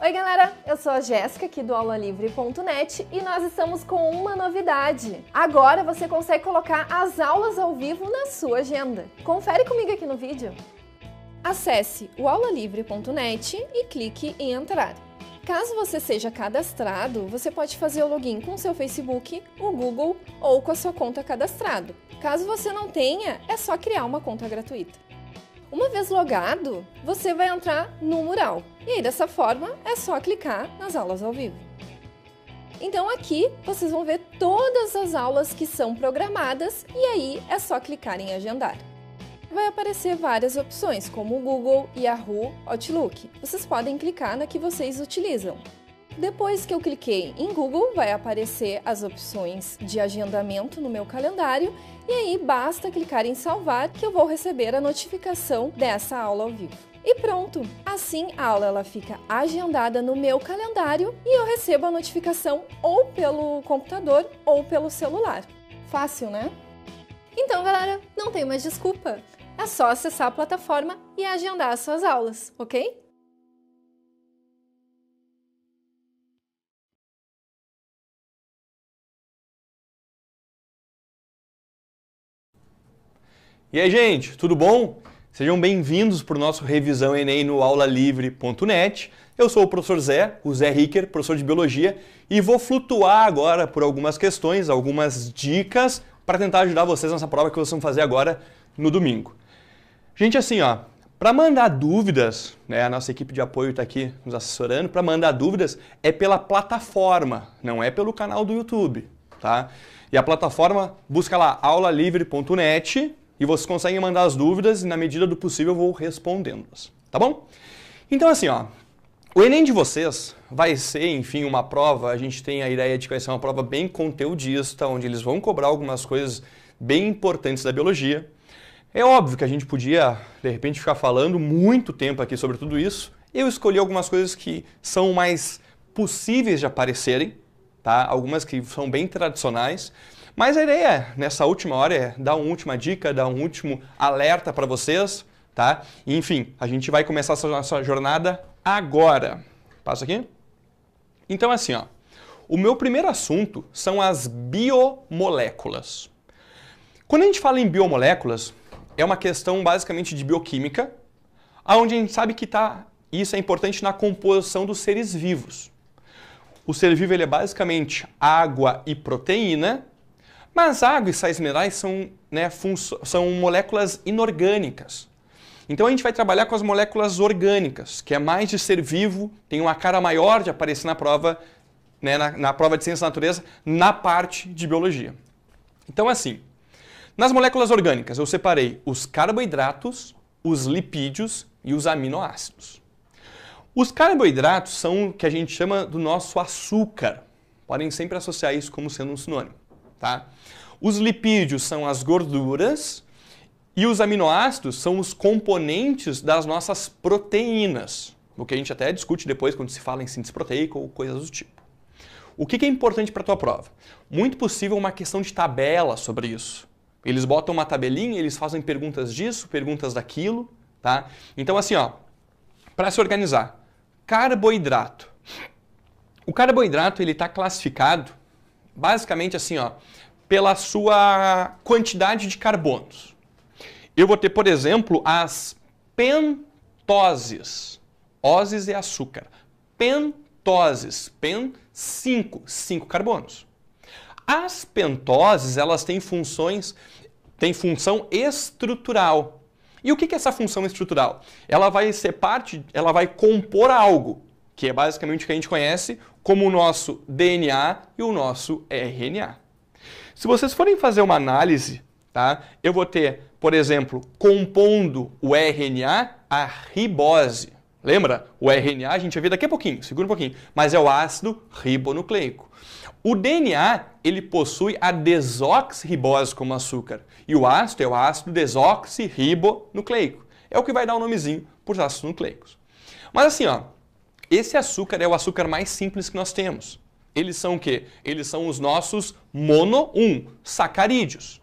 Oi galera, eu sou a Jéssica aqui do aulalivre.net e nós estamos com uma novidade. Agora você consegue colocar as aulas ao vivo na sua agenda. Confere comigo aqui no vídeo. Acesse o aulalivre.net e clique em entrar. Caso você seja cadastrado, você pode fazer o login com seu Facebook, o Google ou com a sua conta cadastrado. Caso você não tenha, é só criar uma conta gratuita. Uma vez logado, você vai entrar no mural. E aí, dessa forma, é só clicar nas aulas ao vivo. Então aqui vocês vão ver todas as aulas que são programadas e aí é só clicar em agendar. Vai aparecer várias opções, como o Google, Yahoo, Outlook. Vocês podem clicar na que vocês utilizam. Depois que eu cliquei em Google, vai aparecer as opções de agendamento no meu calendário e aí basta clicar em salvar que eu vou receber a notificação dessa aula ao vivo. E pronto! Assim a aula ela fica agendada no meu calendário e eu recebo a notificação ou pelo computador ou pelo celular. Fácil, né? Então, galera, não tem mais desculpa. É só acessar a plataforma e agendar as suas aulas, ok? E aí, gente, tudo bom? Sejam bem-vindos para o nosso Revisão Enem no aulalivre.net. Eu sou o professor Zé, o Zé Ricker, professor de Biologia, e vou flutuar agora por algumas questões, algumas dicas para tentar ajudar vocês nessa prova que vocês vão fazer agora no domingo. Gente, assim, ó, para mandar dúvidas, né, a nossa equipe de apoio está aqui nos assessorando, para mandar dúvidas é pela plataforma, não é pelo canal do YouTube, tá? E a plataforma, busca lá aulalivre.net, e vocês conseguem mandar as dúvidas e na medida do possível eu vou respondendo-as, tá bom? Então assim, ó, o Enem de vocês vai ser, enfim, uma prova, a gente tem a ideia de que vai ser uma prova bem conteudista, onde eles vão cobrar algumas coisas bem importantes da biologia. É óbvio que a gente podia, de repente, ficar falando muito tempo aqui sobre tudo isso. Eu escolhi algumas coisas que são mais possíveis de aparecerem, tá? Algumas que são bem tradicionais mas a ideia é, nessa última hora é dar uma última dica, dar um último alerta para vocês, tá? Enfim, a gente vai começar essa nossa jornada agora. Passa aqui. Então assim, ó. O meu primeiro assunto são as biomoléculas. Quando a gente fala em biomoléculas, é uma questão basicamente de bioquímica, aonde a gente sabe que tá, isso é importante na composição dos seres vivos. O ser vivo ele é basicamente água e proteína, mas água e sais minerais são, né, são moléculas inorgânicas. Então a gente vai trabalhar com as moléculas orgânicas, que é mais de ser vivo, tem uma cara maior de aparecer na prova, né, na, na prova de ciência da natureza, na parte de biologia. Então assim, nas moléculas orgânicas eu separei os carboidratos, os lipídios e os aminoácidos. Os carboidratos são o que a gente chama do nosso açúcar. Podem sempre associar isso como sendo um sinônimo. Tá? Os lipídios são as gorduras e os aminoácidos são os componentes das nossas proteínas, o que a gente até discute depois quando se fala em síntese proteica ou coisas do tipo. O que é importante para a tua prova? Muito possível uma questão de tabela sobre isso. Eles botam uma tabelinha, eles fazem perguntas disso, perguntas daquilo, tá? Então assim, ó, para se organizar, carboidrato. O carboidrato ele está classificado basicamente assim, ó, pela sua quantidade de carbonos. Eu vou ter, por exemplo, as pentoses. Oses é açúcar. Pentoses. Pen, 5. 5 carbonos. As pentoses, elas têm funções, têm função estrutural. E o que é essa função estrutural? Ela vai ser parte, ela vai compor algo que é basicamente o que a gente conhece como o nosso DNA e o nosso RNA. Se vocês forem fazer uma análise, tá? Eu vou ter, por exemplo, compondo o RNA, a ribose. Lembra? O RNA a gente vai ver daqui a pouquinho, segura um pouquinho, mas é o ácido ribonucleico. O DNA, ele possui a desoxirribose como açúcar, e o ácido é o ácido desoxirribonucleico. É o que vai dar o um nomezinho para os ácidos nucleicos. Mas assim, ó, esse açúcar é o açúcar mais simples que nós temos. Eles são o quê? Eles são os nossos mono 1, sacarídeos.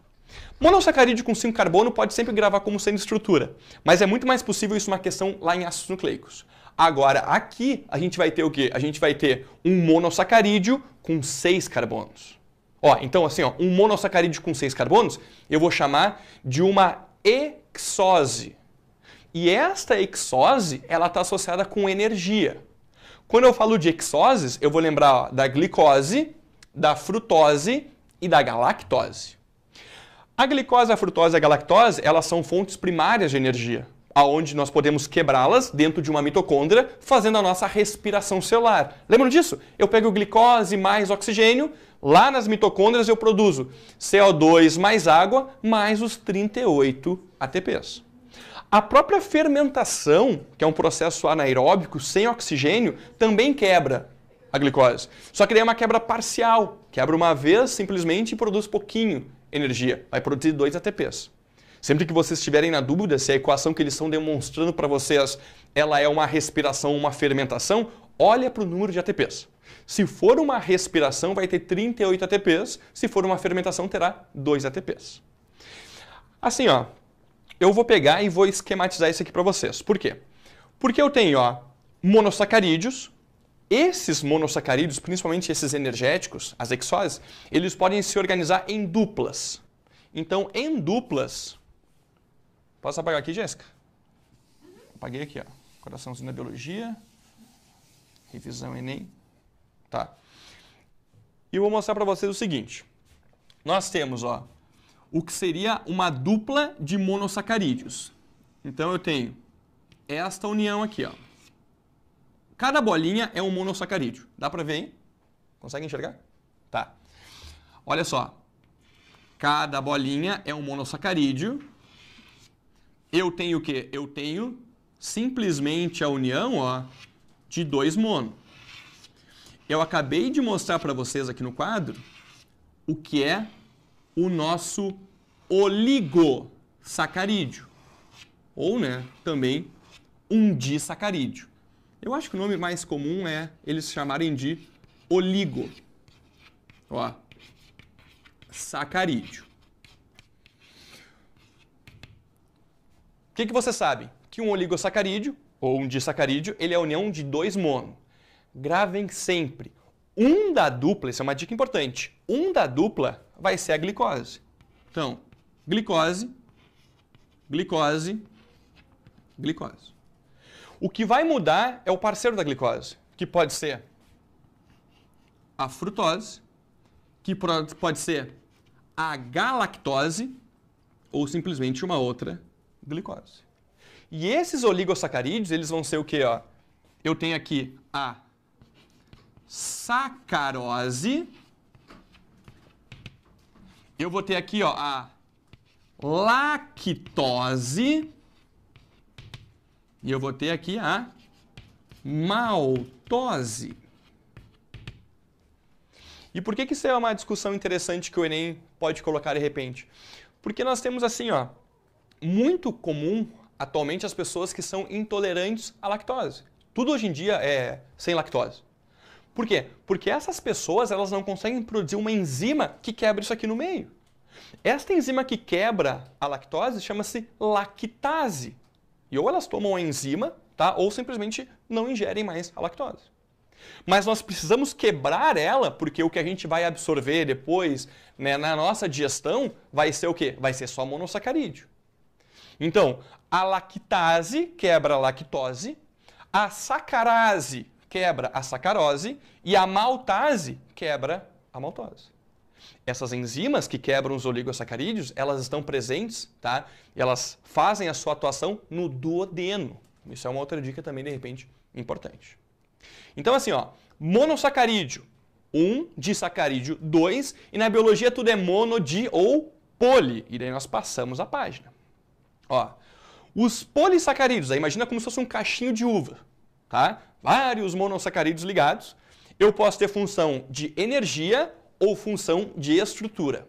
Monossacarídeo com 5 carbono pode sempre gravar como sendo estrutura, mas é muito mais possível isso uma questão lá em ácidos nucleicos. Agora, aqui a gente vai ter o quê? A gente vai ter um monossacarídeo com 6 carbonos. Ó, então assim, ó, um monossacarídeo com 6 carbonos, eu vou chamar de uma exose. E esta exose, ela está associada com energia. Quando eu falo de hexoses, eu vou lembrar da glicose, da frutose e da galactose. A glicose, a frutose e a galactose, elas são fontes primárias de energia, aonde nós podemos quebrá-las dentro de uma mitocôndria, fazendo a nossa respiração celular. Lembram disso? Eu pego glicose mais oxigênio, lá nas mitocôndrias eu produzo CO2 mais água mais os 38 ATPs. A própria fermentação, que é um processo anaeróbico sem oxigênio, também quebra a glicose. Só que daí é uma quebra parcial. Quebra uma vez simplesmente e produz pouquinho energia. Vai produzir 2 ATPs. Sempre que vocês estiverem na dúvida se a equação que eles estão demonstrando para vocês ela é uma respiração uma fermentação, olha para o número de ATPs. Se for uma respiração, vai ter 38 ATPs. Se for uma fermentação, terá 2 ATPs. Assim, ó, eu vou pegar e vou esquematizar isso aqui para vocês. Por quê? Porque eu tenho ó, monossacarídeos, esses monossacarídeos, principalmente esses energéticos, as exoses, eles podem se organizar em duplas. Então, em duplas... Posso apagar aqui, Jéssica? Apaguei aqui, ó. Coraçãozinho da Biologia. Revisão Enem. Tá. E vou mostrar para vocês o seguinte. Nós temos, ó, o que seria uma dupla de monossacarídeos. Então eu tenho esta união aqui, ó. Cada bolinha é um monossacarídeo. Dá para ver, hein? Consegue enxergar? Tá. Olha só. Cada bolinha é um monossacarídeo. Eu tenho o quê? Eu tenho simplesmente a união, ó, de dois mono. Eu acabei de mostrar para vocês aqui no quadro o que é o nosso oligosacarídeo, ou né, também um disacarídeo. Eu acho que o nome mais comum é eles chamarem de oligo. Ó, sacarídeo. O que, que você sabe? Que um oligosacarídeo, ou um disacarídeo, ele é a união de dois mono. Gravem sempre. Um da dupla, isso é uma dica importante, um da dupla vai ser a glicose. Então, glicose, glicose, glicose. O que vai mudar é o parceiro da glicose, que pode ser a frutose, que pode ser a galactose ou simplesmente uma outra glicose. E esses oligossacarídeos, eles vão ser o quê? Ó? Eu tenho aqui a sacarose, eu vou ter aqui ó, a lactose e eu vou ter aqui a maltose. E por que, que isso é uma discussão interessante que o Enem pode colocar de repente? Porque nós temos assim, ó, muito comum atualmente as pessoas que são intolerantes à lactose. Tudo hoje em dia é sem lactose. Por quê? Porque essas pessoas elas não conseguem produzir uma enzima que quebra isso aqui no meio. Esta enzima que quebra a lactose chama-se lactase. E ou elas tomam a enzima, tá? ou simplesmente não ingerem mais a lactose. Mas nós precisamos quebrar ela, porque o que a gente vai absorver depois né, na nossa digestão vai ser o quê? Vai ser só monossacarídeo. Então, a lactase quebra a lactose, a sacarase quebra a sacarose e a maltase quebra a maltose. Essas enzimas que quebram os oligosacarídeos, elas estão presentes, tá? E elas fazem a sua atuação no duodeno. Isso é uma outra dica também, de repente, importante. Então, assim, ó, monossacarídeo 1, um, disacarídeo 2, e na biologia tudo é mono, di ou poli. E daí nós passamos a página. Ó, os polissacarídeos, aí imagina como se fosse um cachinho de uva, tá? Vários monossacarídeos ligados. Eu posso ter função de energia ou função de estrutura.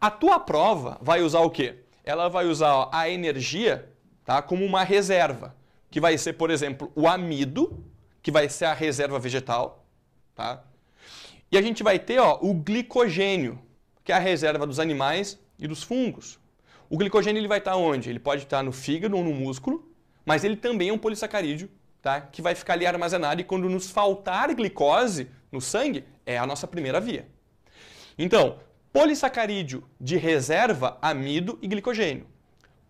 A tua prova vai usar o quê? Ela vai usar a energia tá, como uma reserva, que vai ser, por exemplo, o amido, que vai ser a reserva vegetal, tá? E a gente vai ter ó, o glicogênio, que é a reserva dos animais e dos fungos. O glicogênio ele vai estar onde? Ele pode estar no fígado ou no músculo, mas ele também é um polissacarídeo, tá? Que vai ficar ali armazenado e quando nos faltar glicose no sangue, é a nossa primeira via. Então, polissacarídeo de reserva, amido e glicogênio.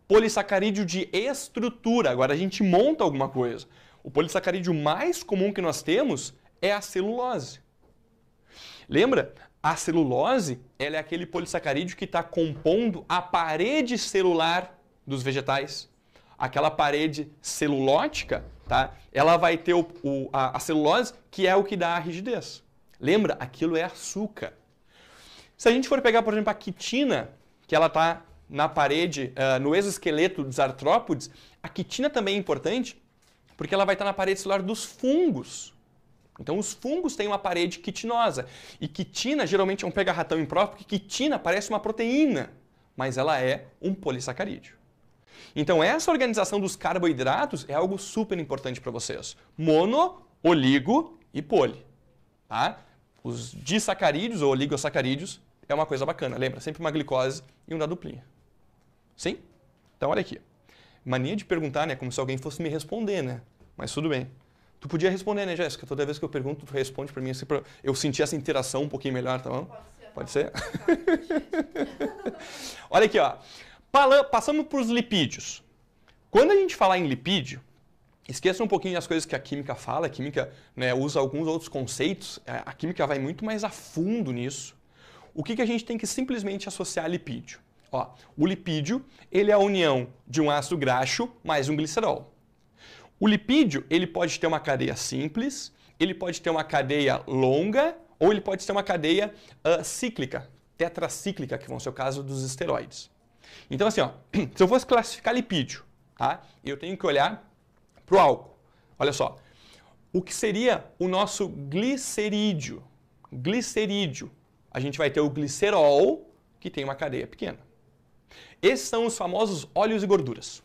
Polissacarídeo de estrutura, agora a gente monta alguma coisa. O polissacarídeo mais comum que nós temos é a celulose. Lembra? A celulose ela é aquele polissacarídeo que está compondo a parede celular dos vegetais. Aquela parede celulótica, tá? ela vai ter o, o, a, a celulose, que é o que dá a rigidez. Lembra? Aquilo é açúcar. Se a gente for pegar, por exemplo, a quitina, que ela está na parede, uh, no exoesqueleto dos artrópodes, a quitina também é importante porque ela vai estar tá na parede celular dos fungos. Então, os fungos têm uma parede quitinosa. E quitina, geralmente, é um pega-ratão impróprio, porque quitina parece uma proteína, mas ela é um polissacarídeo. Então, essa organização dos carboidratos é algo super importante para vocês. Mono, oligo e poli. Tá? Os disacarídeos ou oligosacarídeos é uma coisa bacana. Lembra, sempre uma glicose e um da duplinha. Sim? Então olha aqui. Mania de perguntar, né? Como se alguém fosse me responder, né? Mas tudo bem. Tu podia responder, né, Jéssica? Toda vez que eu pergunto, tu responde para mim assim, pra eu sentir essa interação um pouquinho melhor, tá bom? Pode ser? Pode ser? olha aqui, ó. Passamos para os lipídios. Quando a gente falar em lipídio, Esqueça um pouquinho das coisas que a química fala, a química né, usa alguns outros conceitos, a química vai muito mais a fundo nisso o que, que a gente tem que simplesmente associar a lipídio? Ó, o lipídio ele é a união de um ácido graxo mais um glicerol. O lipídio ele pode ter uma cadeia simples, ele pode ter uma cadeia longa ou ele pode ter uma cadeia uh, cíclica, tetracíclica, que vão ser o caso dos esteroides. Então assim, ó, se eu fosse classificar lipídio, tá? Eu tenho que olhar para o álcool. Olha só, o que seria o nosso glicerídeo? Glicerídeo a gente vai ter o glicerol, que tem uma cadeia pequena. Esses são os famosos óleos e gorduras.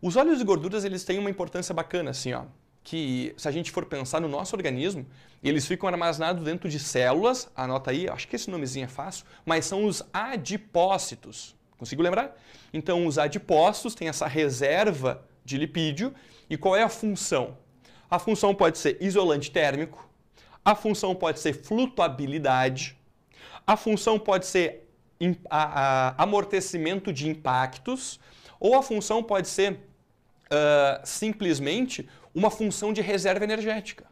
Os óleos e gorduras eles têm uma importância bacana, assim, ó, que se a gente for pensar no nosso organismo, eles ficam armazenados dentro de células, anota aí, acho que esse nomezinho é fácil, mas são os adipócitos. consigo lembrar? Então, os adipócitos têm essa reserva de lipídio. E qual é a função? A função pode ser isolante térmico, a função pode ser flutuabilidade. A função pode ser a, a, amortecimento de impactos. Ou a função pode ser uh, simplesmente uma função de reserva energética.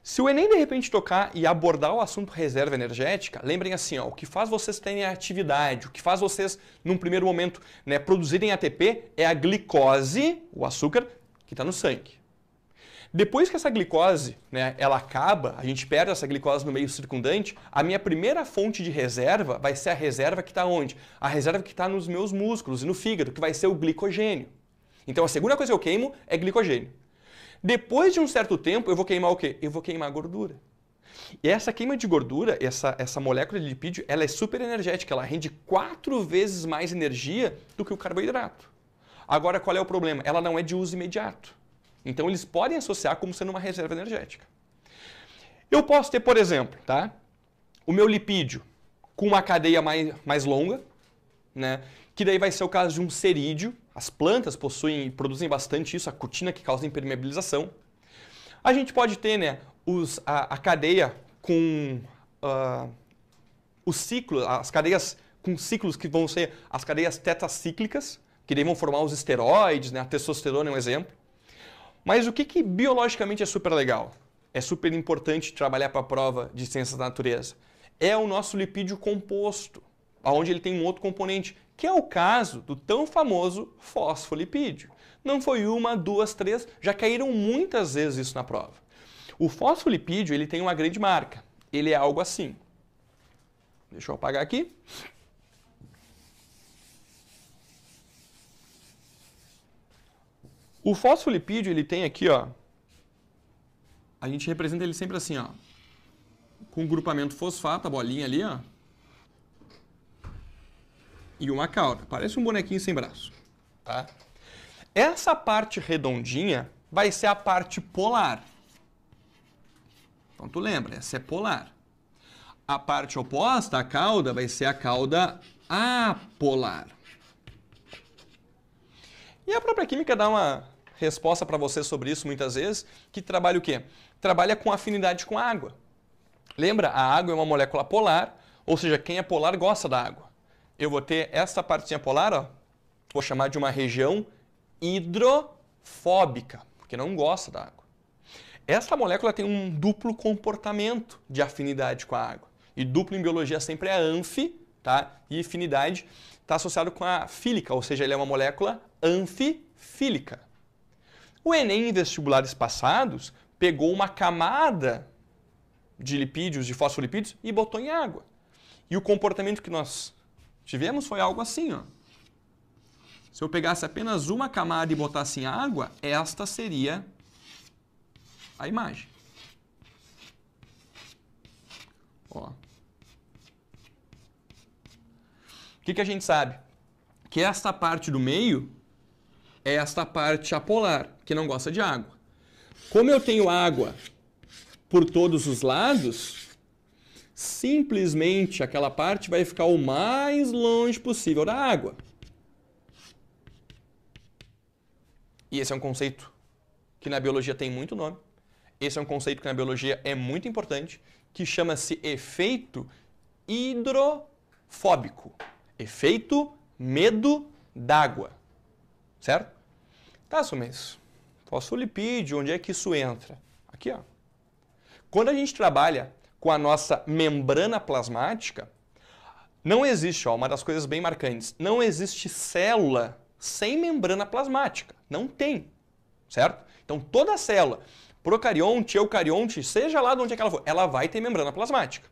Se o Enem de repente tocar e abordar o assunto reserva energética, lembrem assim, ó, o que faz vocês terem atividade, o que faz vocês, num primeiro momento, né, produzirem ATP é a glicose, o açúcar, que está no sangue. Depois que essa glicose né, ela acaba, a gente perde essa glicose no meio circundante, a minha primeira fonte de reserva vai ser a reserva que está onde? A reserva que está nos meus músculos e no fígado, que vai ser o glicogênio. Então a segunda coisa que eu queimo é glicogênio. Depois de um certo tempo, eu vou queimar o quê? Eu vou queimar gordura. E essa queima de gordura, essa, essa molécula de lipídio, ela é super energética, ela rende quatro vezes mais energia do que o carboidrato. Agora, qual é o problema? Ela não é de uso imediato. Então eles podem associar como sendo uma reserva energética. Eu posso ter, por exemplo, tá? o meu lipídio com uma cadeia mais, mais longa, né? que daí vai ser o caso de um cerídeo. As plantas possuem produzem bastante isso, a cutina que causa impermeabilização. A gente pode ter né, os, a, a cadeia com uh, ah, o as cadeias com ciclos que vão ser as cadeias tetracíclicas, que daí vão formar os esteroides, né? a testosterona é um exemplo. Mas o que, que biologicamente é super legal? É super importante trabalhar para a prova de ciências da natureza. É o nosso lipídio composto, onde ele tem um outro componente, que é o caso do tão famoso fosfolipídio. Não foi uma, duas, três, já caíram muitas vezes isso na prova. O fosfolipídio ele tem uma grande marca. Ele é algo assim. Deixa eu apagar aqui. O fosfolipídio, ele tem aqui, ó, a gente representa ele sempre assim, ó, com o um grupamento fosfato, a bolinha ali, ó, e uma cauda. Parece um bonequinho sem braço, tá? Essa parte redondinha vai ser a parte polar. Então tu lembra, essa é polar. A parte oposta, a cauda, vai ser a cauda apolar. E a própria química dá uma resposta para você sobre isso muitas vezes, que trabalha o quê? Trabalha com afinidade com a água. Lembra? A água é uma molécula polar, ou seja, quem é polar gosta da água. Eu vou ter essa partinha polar, ó, vou chamar de uma região hidrofóbica, porque não gosta da água. Essa molécula tem um duplo comportamento de afinidade com a água. E duplo em biologia sempre é anfi, tá? E afinidade está associado com a fílica, ou seja, ele é uma molécula anfifílica. O Enem em vestibulares passados pegou uma camada de lipídios, de fosfolipídios, e botou em água. E o comportamento que nós tivemos foi algo assim, ó. Se eu pegasse apenas uma camada e botasse em água, esta seria a imagem. Ó. O que, que a gente sabe? Que esta parte do meio é esta parte apolar, que não gosta de água. Como eu tenho água por todos os lados, simplesmente aquela parte vai ficar o mais longe possível da água. E esse é um conceito que na biologia tem muito nome. Esse é um conceito que na biologia é muito importante, que chama-se efeito hidrofóbico. Efeito medo d'água. Certo? nosso tá, fosfolipídio, onde é que isso entra? Aqui, ó. Quando a gente trabalha com a nossa membrana plasmática, não existe, ó, uma das coisas bem marcantes, não existe célula sem membrana plasmática. Não tem, certo? Então toda célula, procarionte, eucarionte, seja lá de onde é que ela for, ela vai ter membrana plasmática.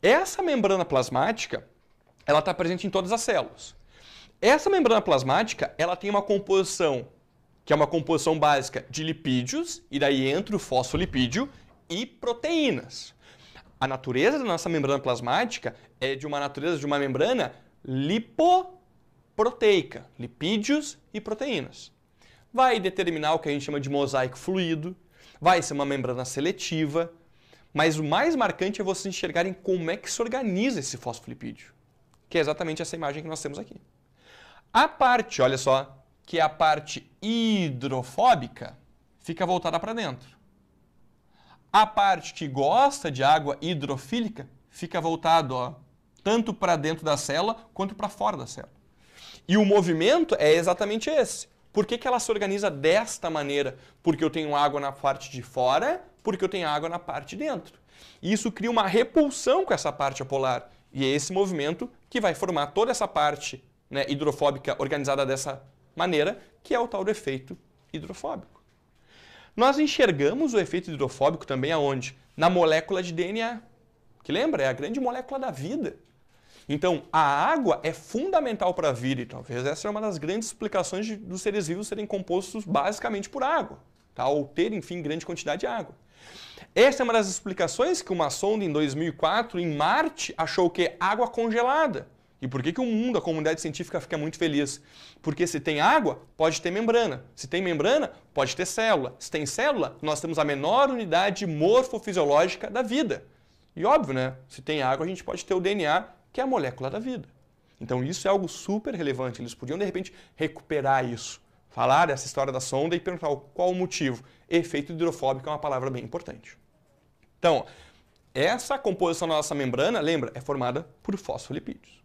Essa membrana plasmática, ela está presente em todas as células. Essa membrana plasmática, ela tem uma composição que é uma composição básica de lipídios, e daí entra o fosfolipídio, e proteínas. A natureza da nossa membrana plasmática é de uma natureza de uma membrana lipoproteica, lipídios e proteínas. Vai determinar o que a gente chama de mosaico fluido, vai ser uma membrana seletiva, mas o mais marcante é vocês enxergarem como é que se organiza esse fosfolipídio, que é exatamente essa imagem que nós temos aqui. A parte, olha só, que é a parte hidrofóbica, fica voltada para dentro. A parte que gosta de água hidrofílica fica voltada tanto para dentro da célula quanto para fora da célula. E o movimento é exatamente esse. Por que, que ela se organiza desta maneira? Porque eu tenho água na parte de fora, porque eu tenho água na parte de dentro. E isso cria uma repulsão com essa parte apolar. E é esse movimento que vai formar toda essa parte né, hidrofóbica organizada dessa maneira, que é o tal do efeito hidrofóbico. Nós enxergamos o efeito hidrofóbico também aonde? Na molécula de DNA, que lembra, é a grande molécula da vida. Então, a água é fundamental para a vida e talvez essa é uma das grandes explicações de, dos seres vivos serem compostos basicamente por água, tá? ou ter, enfim, grande quantidade de água. Essa é uma das explicações que uma sonda em 2004 em Marte achou que água congelada. E por que, que o mundo, a comunidade científica fica muito feliz? Porque se tem água, pode ter membrana. Se tem membrana, pode ter célula. Se tem célula, nós temos a menor unidade morfofisiológica da vida. E óbvio, né? Se tem água, a gente pode ter o DNA, que é a molécula da vida. Então isso é algo super relevante. Eles podiam, de repente, recuperar isso. Falar essa história da sonda e perguntar qual o motivo. Efeito hidrofóbico é uma palavra bem importante. Então, essa composição da nossa membrana, lembra, é formada por fosfolipídios.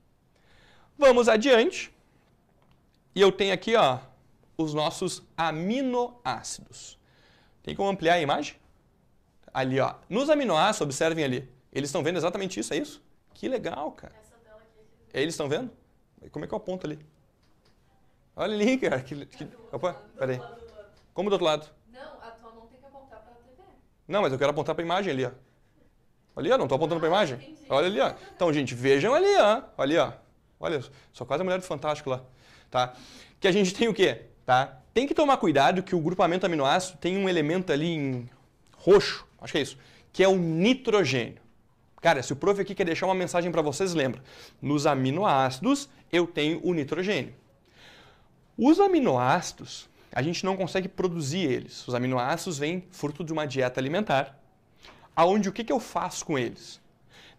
Vamos adiante. E eu tenho aqui ó, os nossos aminoácidos. Tem como ampliar a imagem? Ali, ó. Nos aminoácidos, observem ali. Eles estão vendo exatamente isso, é isso? Que legal, cara. É Eles estão vendo? Como é que eu aponto ali? Olha ali, cara. Que, que... É Opa, peraí. Como do outro lado? Não, tem que apontar para a TV. Não, mas eu quero apontar para a imagem ali, ó. Ali, ó, não estou apontando para a imagem. Ah, Olha ali, ó. Então, gente, vejam ali, ó. Ali, ó. Olha, só quase a mulher do Fantástico lá. Tá? Que a gente tem o quê? Tá? Tem que tomar cuidado que o grupamento aminoácido tem um elemento ali em roxo, acho que é isso, que é o nitrogênio. Cara, se o prof aqui quer deixar uma mensagem para vocês, lembra. Nos aminoácidos eu tenho o nitrogênio. Os aminoácidos, a gente não consegue produzir eles. Os aminoácidos vêm fruto de uma dieta alimentar, aonde o que, que eu faço com eles?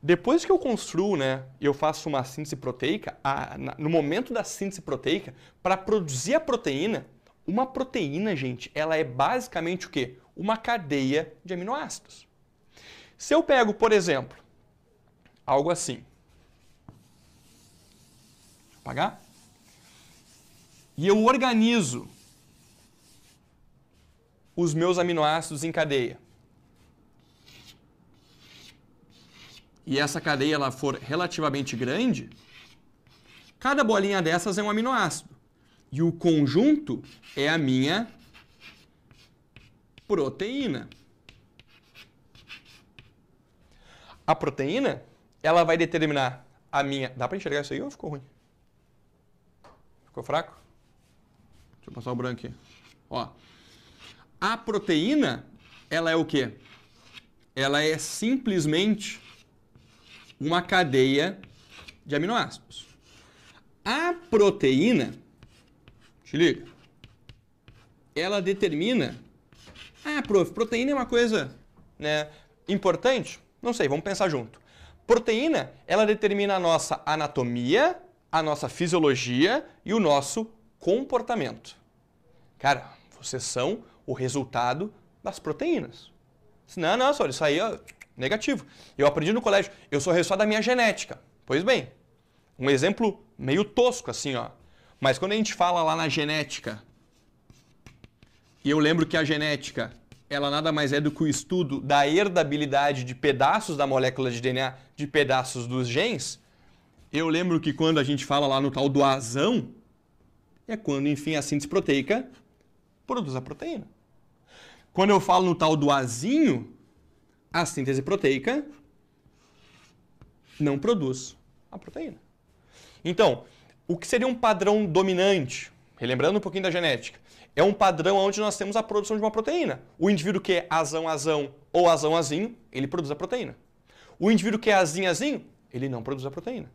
Depois que eu construo, né, eu faço uma síntese proteica, a, na, no momento da síntese proteica, para produzir a proteína, uma proteína, gente, ela é basicamente o quê? Uma cadeia de aminoácidos. Se eu pego, por exemplo, algo assim. Deixa apagar. E eu organizo os meus aminoácidos em cadeia. e essa cadeia ela for relativamente grande, cada bolinha dessas é um aminoácido. E o conjunto é a minha proteína. A proteína, ela vai determinar a minha... Dá para enxergar isso aí ou ficou ruim? Ficou fraco? Deixa eu passar o branco aqui. Ó. A proteína, ela é o quê? Ela é simplesmente uma cadeia de aminoácidos. A proteína, te liga, ela determina. Ah, prof, proteína é uma coisa né, importante? Não sei, vamos pensar junto. Proteína, ela determina a nossa anatomia, a nossa fisiologia e o nosso comportamento. Cara, vocês são o resultado das proteínas. Não, não, só isso aí ó, Negativo. Eu aprendi no colégio, eu sou resultado da minha genética. Pois bem, um exemplo meio tosco assim, ó. Mas quando a gente fala lá na genética, e eu lembro que a genética, ela nada mais é do que o estudo da herdabilidade de pedaços da molécula de DNA, de pedaços dos genes, eu lembro que quando a gente fala lá no tal do azão, é quando, enfim, a síntese proteica produz a proteína. Quando eu falo no tal do azinho, a síntese proteica não produz a proteína. Então, o que seria um padrão dominante? Relembrando um pouquinho da genética. É um padrão onde nós temos a produção de uma proteína. O indivíduo que é azão-azão ou azão-azinho, ele produz a proteína. O indivíduo que é azinho-azinho, ele não produz a proteína.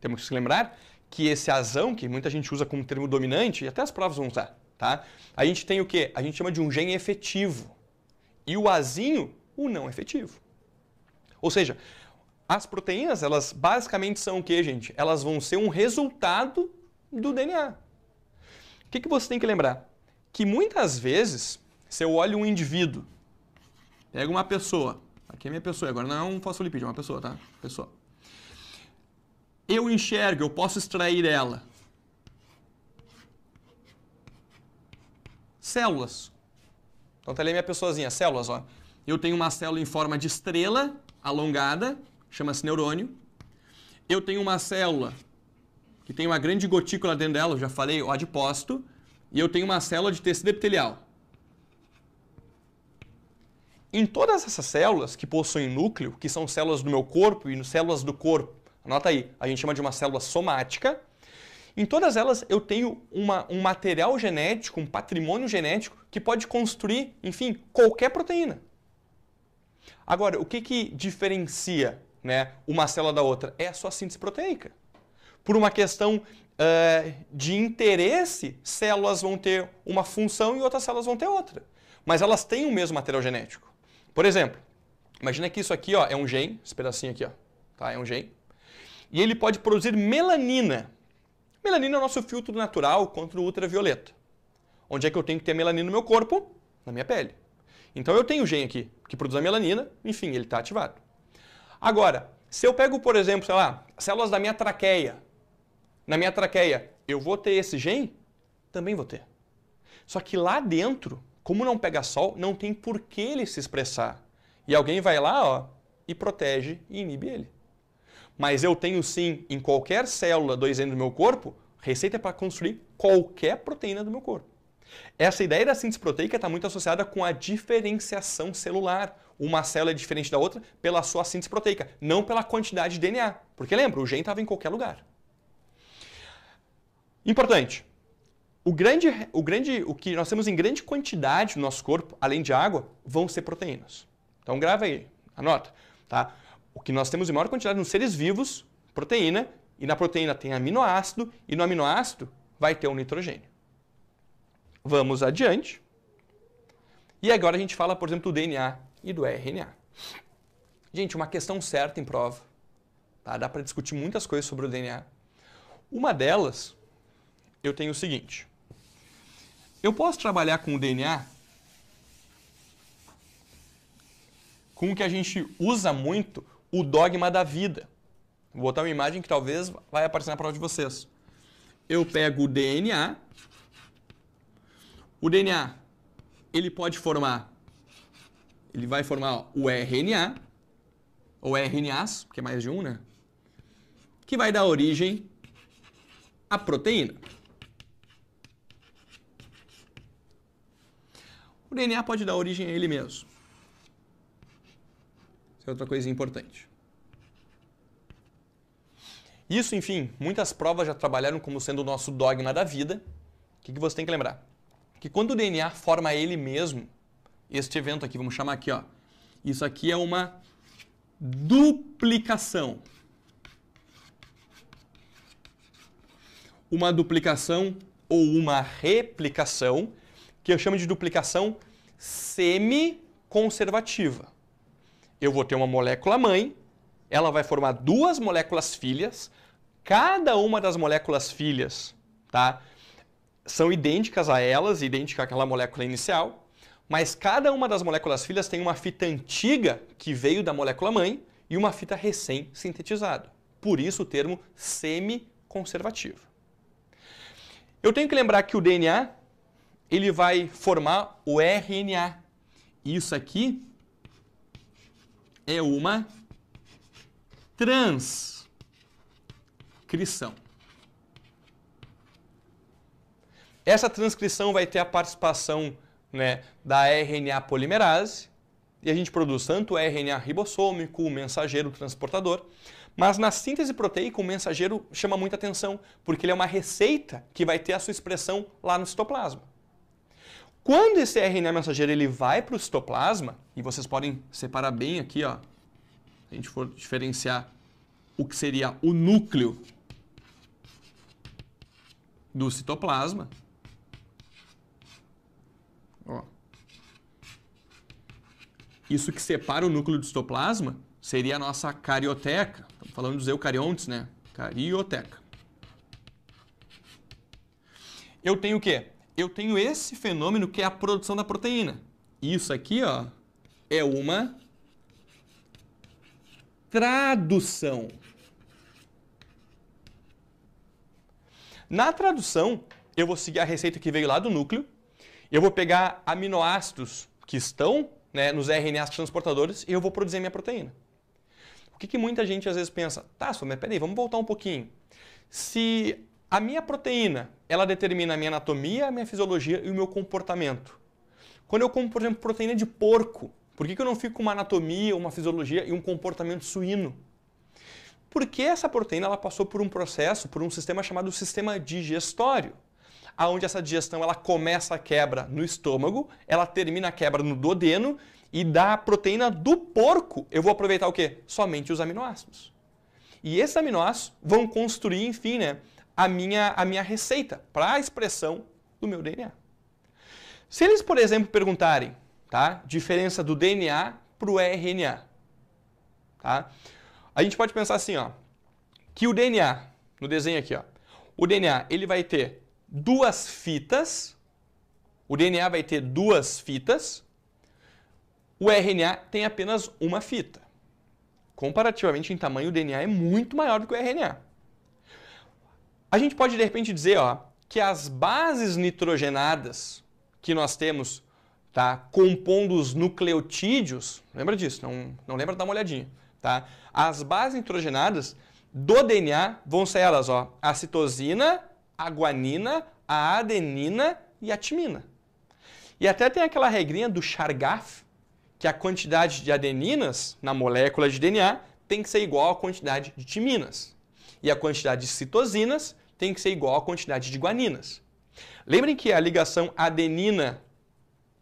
Temos que lembrar que esse azão, que muita gente usa como termo dominante, e até as provas vão usar, tá? A gente tem o quê? A gente chama de um gene efetivo. E o azinho o não efetivo. Ou seja, as proteínas, elas basicamente são o que, gente? Elas vão ser um resultado do DNA. O que, que você tem que lembrar? Que muitas vezes, se eu olho um indivíduo, pego uma pessoa, aqui é minha pessoa, agora não é um fosfolipídio, é uma pessoa, tá? Pessoa. Eu enxergo, eu posso extrair ela. Células. Então tá ali minha pessoazinha, células, ó. Eu tenho uma célula em forma de estrela alongada, chama-se neurônio. Eu tenho uma célula que tem uma grande gotícula dentro dela, eu já falei, o adiposto. e eu tenho uma célula de tecido epitelial. Em todas essas células que possuem núcleo, que são células do meu corpo e células do corpo, anota aí, a gente chama de uma célula somática, em todas elas eu tenho uma, um material genético, um patrimônio genético que pode construir, enfim, qualquer proteína. Agora, o que, que diferencia né, uma célula da outra? É a sua síntese proteica. Por uma questão uh, de interesse, células vão ter uma função e outras células vão ter outra. Mas elas têm o mesmo material genético. Por exemplo, imagina que isso aqui ó, é um gene, esse pedacinho aqui ó, tá, é um gene, e ele pode produzir melanina. Melanina é o nosso filtro natural contra o ultravioleta. Onde é que eu tenho que ter melanina no meu corpo? Na minha pele. Então eu tenho o gene aqui que produz a melanina, enfim, ele está ativado. Agora, se eu pego, por exemplo, sei lá, células da minha traqueia, na minha traqueia, eu vou ter esse gene? Também vou ter. Só que lá dentro, como não pega sol, não tem por que ele se expressar. E alguém vai lá ó, e protege e inibe ele. Mas eu tenho sim, em qualquer célula 2N do meu corpo, receita é para construir qualquer proteína do meu corpo. Essa ideia da síntese proteica está muito associada com a diferenciação celular. Uma célula é diferente da outra pela sua síntese proteica, não pela quantidade de DNA. Porque lembra, o gene estava em qualquer lugar. Importante. O grande, o grande, o que nós temos em grande quantidade no nosso corpo, além de água, vão ser proteínas. Então grava aí, anota, tá? O que nós temos em maior quantidade nos seres vivos, proteína, e na proteína tem aminoácido, e no aminoácido vai ter o um nitrogênio. Vamos adiante. E agora a gente fala, por exemplo, do DNA e do RNA. Gente, uma questão certa em prova. Tá? Dá para discutir muitas coisas sobre o DNA. Uma delas, eu tenho o seguinte. Eu posso trabalhar com o DNA com o que a gente usa muito, o dogma da vida. Vou botar uma imagem que talvez vai aparecer na prova de vocês. Eu pego o DNA o DNA, ele pode formar, ele vai formar o RNA, ou RNAs, porque é mais de um, né? Que vai dar origem à proteína. O DNA pode dar origem a ele mesmo. Isso é outra coisa importante. Isso, enfim, muitas provas já trabalharam como sendo o nosso dogma da vida. O que você tem que lembrar? que quando o DNA forma ele mesmo, este evento aqui, vamos chamar aqui, ó, isso aqui é uma duplicação. Uma duplicação ou uma replicação, que eu chamo de duplicação semi-conservativa. Eu vou ter uma molécula mãe, ela vai formar duas moléculas filhas, cada uma das moléculas filhas, tá? são idênticas a elas, idêntica àquela molécula inicial, mas cada uma das moléculas filhas tem uma fita antiga que veio da molécula mãe e uma fita recém-sintetizada. Por isso o termo semi-conservativo. Eu tenho que lembrar que o DNA ele vai formar o RNA. Isso aqui é uma transcrição. Essa transcrição vai ter a participação né, da RNA polimerase, e a gente produz tanto o RNA ribossômico, o mensageiro transportador, mas na síntese proteica o mensageiro chama muita atenção, porque ele é uma receita que vai ter a sua expressão lá no citoplasma. Quando esse RNA mensageiro ele vai para o citoplasma, e vocês podem separar bem aqui, ó, se a gente for diferenciar o que seria o núcleo do citoplasma, Ó. Isso que separa o núcleo do citoplasma seria a nossa carioteca. Estamos falando dos eucariontes, né? Carioteca. Eu tenho o quê? Eu tenho esse fenômeno que é a produção da proteína. Isso aqui, ó, é uma tradução. Na tradução, eu vou seguir a receita que veio lá do núcleo, eu vou pegar aminoácidos que estão né, nos RNAs transportadores e eu vou produzir minha proteína. O que, que muita gente às vezes pensa? Tá, só, mas peraí, vamos voltar um pouquinho. Se a minha proteína, ela determina a minha anatomia, a minha fisiologia e o meu comportamento. Quando eu como, por exemplo, proteína de porco, por que, que eu não fico com uma anatomia, uma fisiologia e um comportamento suíno? Porque essa proteína ela passou por um processo, por um sistema chamado sistema digestório aonde essa digestão ela começa a quebra no estômago, ela termina a quebra no duodeno e da proteína do porco eu vou aproveitar o quê? Somente os aminoácidos. E esses aminoácidos vão construir, enfim, né, a minha, a minha receita para a expressão do meu DNA. Se eles, por exemplo, perguntarem, tá? Diferença do DNA para o RNA, tá? A gente pode pensar assim, ó, que o DNA, no desenho aqui, ó, o DNA ele vai ter duas fitas. O DNA vai ter duas fitas. O RNA tem apenas uma fita. Comparativamente em tamanho, o DNA é muito maior do que o RNA. A gente pode de repente dizer, ó, que as bases nitrogenadas que nós temos, tá, compondo os nucleotídeos, lembra disso, não, não lembra, dá uma olhadinha, tá? As bases nitrogenadas do DNA vão ser elas, ó, a citosina a guanina, a adenina e a timina. E até tem aquela regrinha do Chargaff, que a quantidade de adeninas na molécula de DNA tem que ser igual à quantidade de timinas. E a quantidade de citosinas tem que ser igual à quantidade de guaninas. Lembrem que a ligação adenina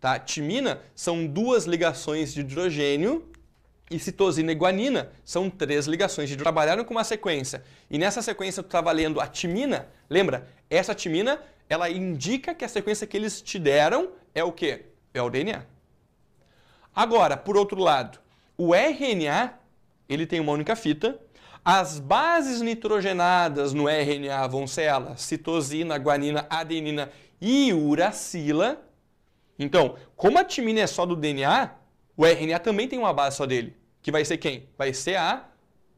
tá? timina são duas ligações de hidrogênio e citosina e guanina são três ligações que trabalharam com uma sequência. E nessa sequência tu estava lendo a timina, lembra? Essa timina, ela indica que a sequência que eles te deram é o quê? É o DNA. Agora, por outro lado, o RNA, ele tem uma única fita. As bases nitrogenadas no RNA vão ser elas, citosina, guanina, adenina e uracila. Então, como a timina é só do DNA, o RNA também tem uma base só dele, que vai ser quem? Vai ser a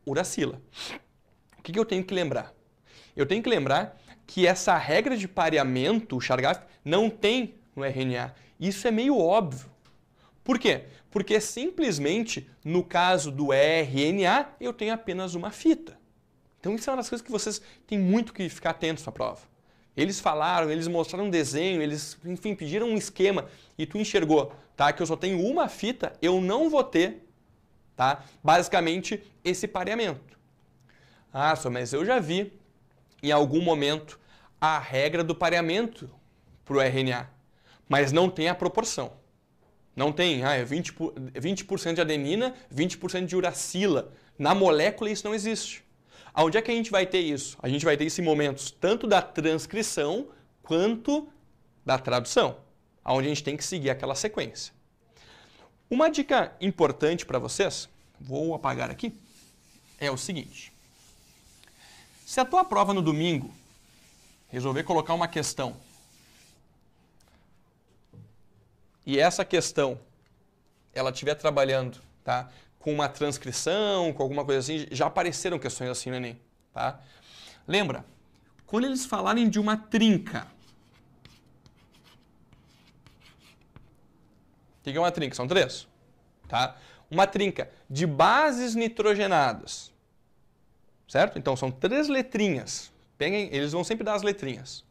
uracila. O que, que eu tenho que lembrar? Eu tenho que lembrar que essa regra de pareamento, o Chargaff, não tem no RNA. Isso é meio óbvio. Por quê? Porque simplesmente, no caso do RNA, eu tenho apenas uma fita. Então isso é uma das coisas que vocês têm muito que ficar atentos na prova. Eles falaram, eles mostraram um desenho, eles, enfim, pediram um esquema e tu enxergou, tá? Que eu só tenho uma fita, eu não vou ter, tá? Basicamente, esse pareamento. Ah, só, mas eu já vi em algum momento a regra do pareamento para o RNA, mas não tem a proporção. Não tem, ah, é 20%, 20 de adenina, 20% de uracila. Na molécula isso não existe. Onde é que a gente vai ter isso? A gente vai ter isso em momentos tanto da transcrição quanto da tradução, onde a gente tem que seguir aquela sequência. Uma dica importante para vocês, vou apagar aqui, é o seguinte. Se a tua prova no domingo resolver colocar uma questão e essa questão ela estiver trabalhando tá, com uma transcrição, com alguma coisa assim, já apareceram questões assim no Enem. Tá? Lembra, quando eles falarem de uma trinca, o que é uma trinca? São três. Tá? Uma trinca de bases nitrogenadas. Certo? Então são três letrinhas. Peguem, eles vão sempre dar as letrinhas.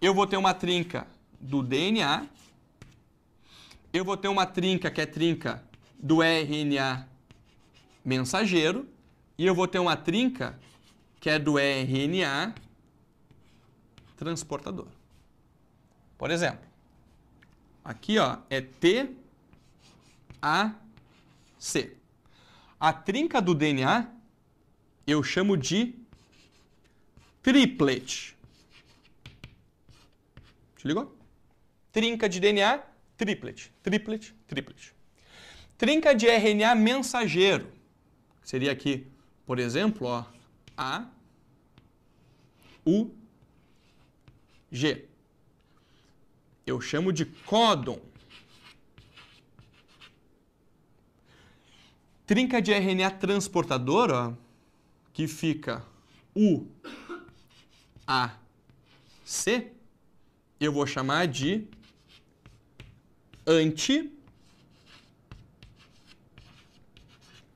Eu vou ter uma trinca do DNA. Eu vou ter uma trinca que é trinca do RNA mensageiro e eu vou ter uma trinca que é do RNA transportador. Por exemplo, aqui ó, é TAC. A trinca do DNA eu chamo de triplet. Te ligou? Trinca de DNA, triplet, triplet, triplet. Trinca de RNA mensageiro. Seria aqui, por exemplo, ó, A, U, G. Eu chamo de códon. Trinca de RNA ó, que fica U, A, C, eu vou chamar de anti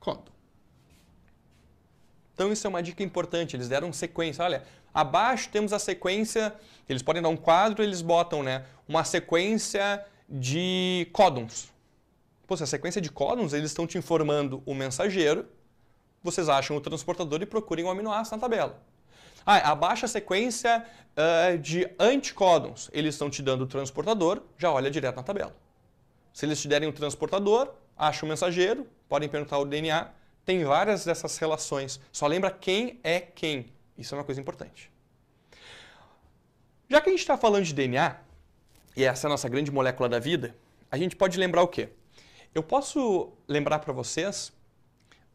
codam. Então isso é uma dica importante, eles deram sequência. Olha, abaixo temos a sequência, eles podem dar um quadro, eles botam né, uma sequência de códons. Pô, se a é sequência de códons, eles estão te informando o mensageiro, vocês acham o transportador e procurem o um aminoácido na tabela. Ah, a sequência uh, de anticódons, eles estão te dando o transportador, já olha direto na tabela. Se eles te derem o transportador, acha o mensageiro, podem perguntar o DNA, tem várias dessas relações. Só lembra quem é quem. Isso é uma coisa importante. Já que a gente está falando de DNA, e essa é a nossa grande molécula da vida, a gente pode lembrar o quê? Eu posso lembrar para vocês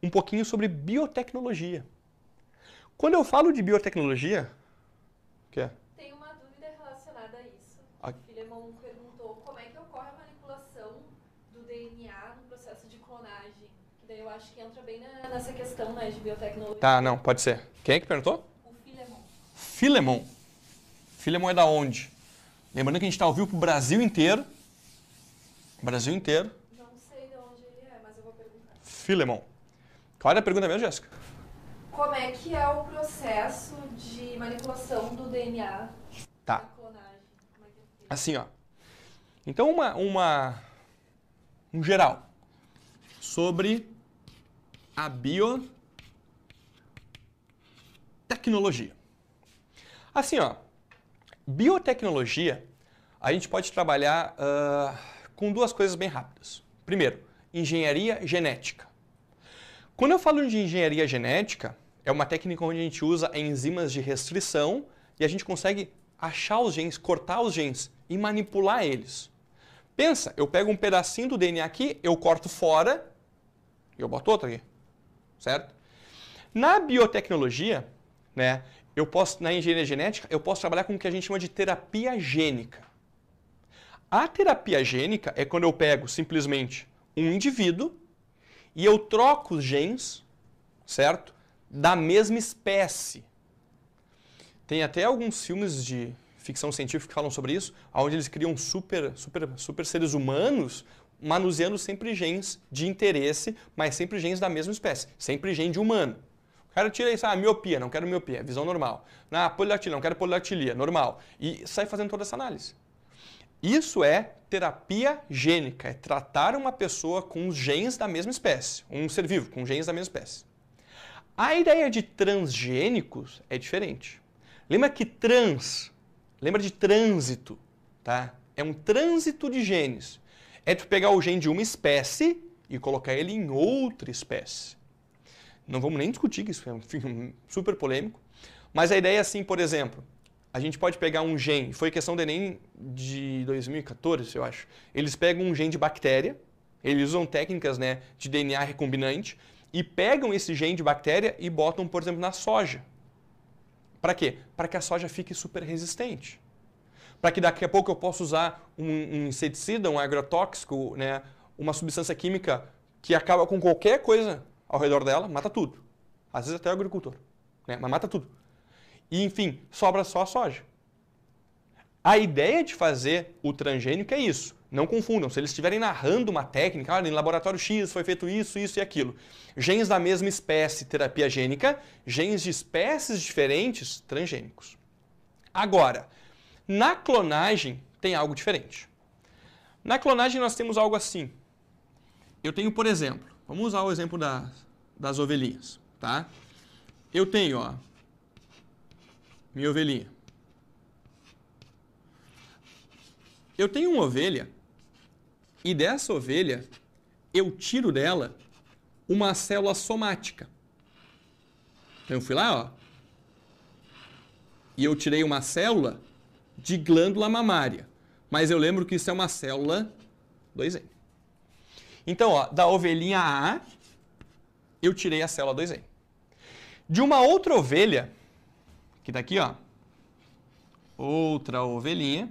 um pouquinho sobre biotecnologia. Quando eu falo de biotecnologia, o que é? acho que entra bem na, nessa questão né, de biotecnologia. Tá, não, pode ser. Quem é que perguntou? O Filemon. Filemon. Filemon é da onde? Lembrando que a gente está ao vivo para o Brasil inteiro. Brasil inteiro. Não sei de onde ele é, mas eu vou perguntar. Filemon. Qual era a pergunta mesmo, Jéssica? Como é que é o processo de manipulação do DNA tá. É é assim, ó. Então, uma, uma, um geral sobre a biotecnologia. Assim, ó, biotecnologia, a gente pode trabalhar uh, com duas coisas bem rápidas. Primeiro, engenharia genética. Quando eu falo de engenharia genética, é uma técnica onde a gente usa enzimas de restrição e a gente consegue achar os genes, cortar os genes e manipular eles. Pensa, eu pego um pedacinho do DNA aqui, eu corto fora e eu boto outro aqui certo? Na biotecnologia, né, eu posso na engenharia genética, eu posso trabalhar com o que a gente chama de terapia gênica. A terapia gênica é quando eu pego simplesmente um indivíduo e eu troco os genes, certo? Da mesma espécie. Tem até alguns filmes de ficção científica que falam sobre isso, onde eles criam super, super, super seres humanos manuseando sempre genes de interesse, mas sempre genes da mesma espécie, sempre gene de humano. O cara tira isso, ah, miopia, não quero miopia, visão normal. Ah, polidactilia, não quero polidactilia, normal. E sai fazendo toda essa análise. Isso é terapia gênica, é tratar uma pessoa com os genes da mesma espécie, um ser vivo com genes da mesma espécie. A ideia de transgênicos é diferente. Lembra que trans, lembra de trânsito, tá? É um trânsito de genes é tu pegar o gene de uma espécie e colocar ele em outra espécie. Não vamos nem discutir que isso é um filme super polêmico, mas a ideia é assim, por exemplo, a gente pode pegar um gene, foi questão do Enem de 2014, eu acho. Eles pegam um gene de bactéria, eles usam técnicas né, de DNA recombinante e pegam esse gene de bactéria e botam, por exemplo, na soja. Para quê? Para que a soja fique super resistente para que daqui a pouco eu possa usar um, inseticida, um agrotóxico, né, uma substância química que acaba com qualquer coisa ao redor dela, mata tudo. Às vezes até o agricultor, né, mas mata tudo. E, enfim, sobra só a soja. A ideia de fazer o transgênico é isso. Não confundam. Se eles estiverem narrando uma técnica, olha, em laboratório X foi feito isso, isso e aquilo. Genes da mesma espécie, terapia gênica. Genes de espécies diferentes, transgênicos. Agora, na clonagem tem algo diferente. Na clonagem nós temos algo assim. Eu tenho, por exemplo, vamos usar o exemplo das, das ovelhinhas, tá? Eu tenho, ó, minha ovelhinha. Eu tenho uma ovelha e dessa ovelha eu tiro dela uma célula somática. Então eu fui lá, ó, e eu tirei uma célula de glândula mamária. Mas eu lembro que isso é uma célula 2N. Então, ó, da ovelhinha A, eu tirei a célula 2N. De uma outra ovelha, que está aqui, ó, outra ovelhinha,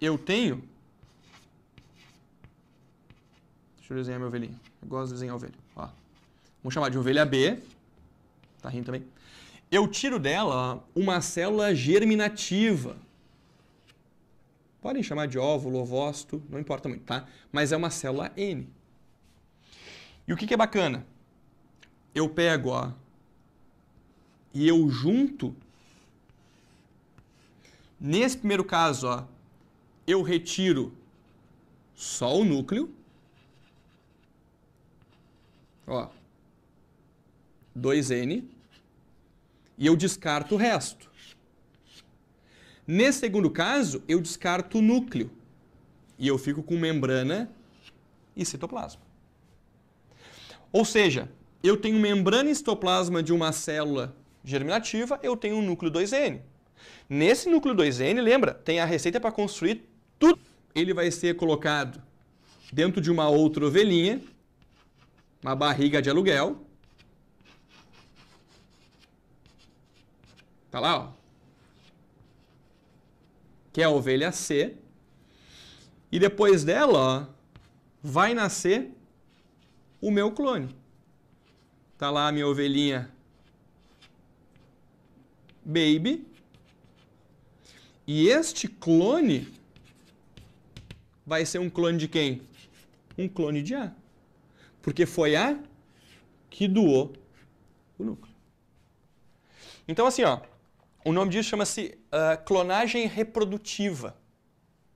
eu tenho. Deixa eu desenhar minha ovelhinha. Eu gosto de desenhar ovelha. Ó. Vamos chamar de ovelha B. Tá rindo também eu tiro dela uma célula germinativa. Podem chamar de óvulo, ovócito, não importa muito, tá? Mas é uma célula N. E o que, que é bacana? Eu pego a e eu junto. Nesse primeiro caso, ó, eu retiro só o núcleo. Ó, 2N e eu descarto o resto. Nesse segundo caso, eu descarto o núcleo e eu fico com membrana e citoplasma. Ou seja, eu tenho membrana e citoplasma de uma célula germinativa, eu tenho um núcleo 2N. Nesse núcleo 2N, lembra, tem a receita para construir tudo. Ele vai ser colocado dentro de uma outra ovelhinha, uma barriga de aluguel, Tá lá, ó. Que é a ovelha C. E depois dela, ó, vai nascer o meu clone. Tá lá a minha ovelhinha baby. E este clone vai ser um clone de quem? Um clone de A. Porque foi A que doou o núcleo. Então, assim, ó, o nome disso chama-se uh, clonagem reprodutiva.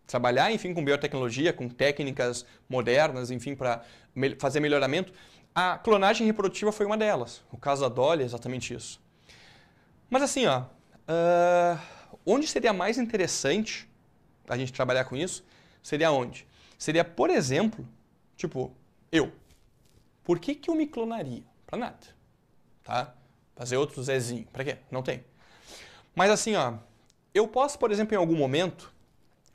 Trabalhar, enfim, com biotecnologia, com técnicas modernas, enfim, para me fazer melhoramento. A clonagem reprodutiva foi uma delas. O caso da Dolly é exatamente isso. Mas assim, ó, uh, onde seria mais interessante a gente trabalhar com isso? Seria onde? Seria, por exemplo, tipo, eu. Por que, que eu me clonaria? Para nada. Tá? Fazer outro Zezinho. Para quê? Não tem. Mas assim, ó, eu posso, por exemplo, em algum momento,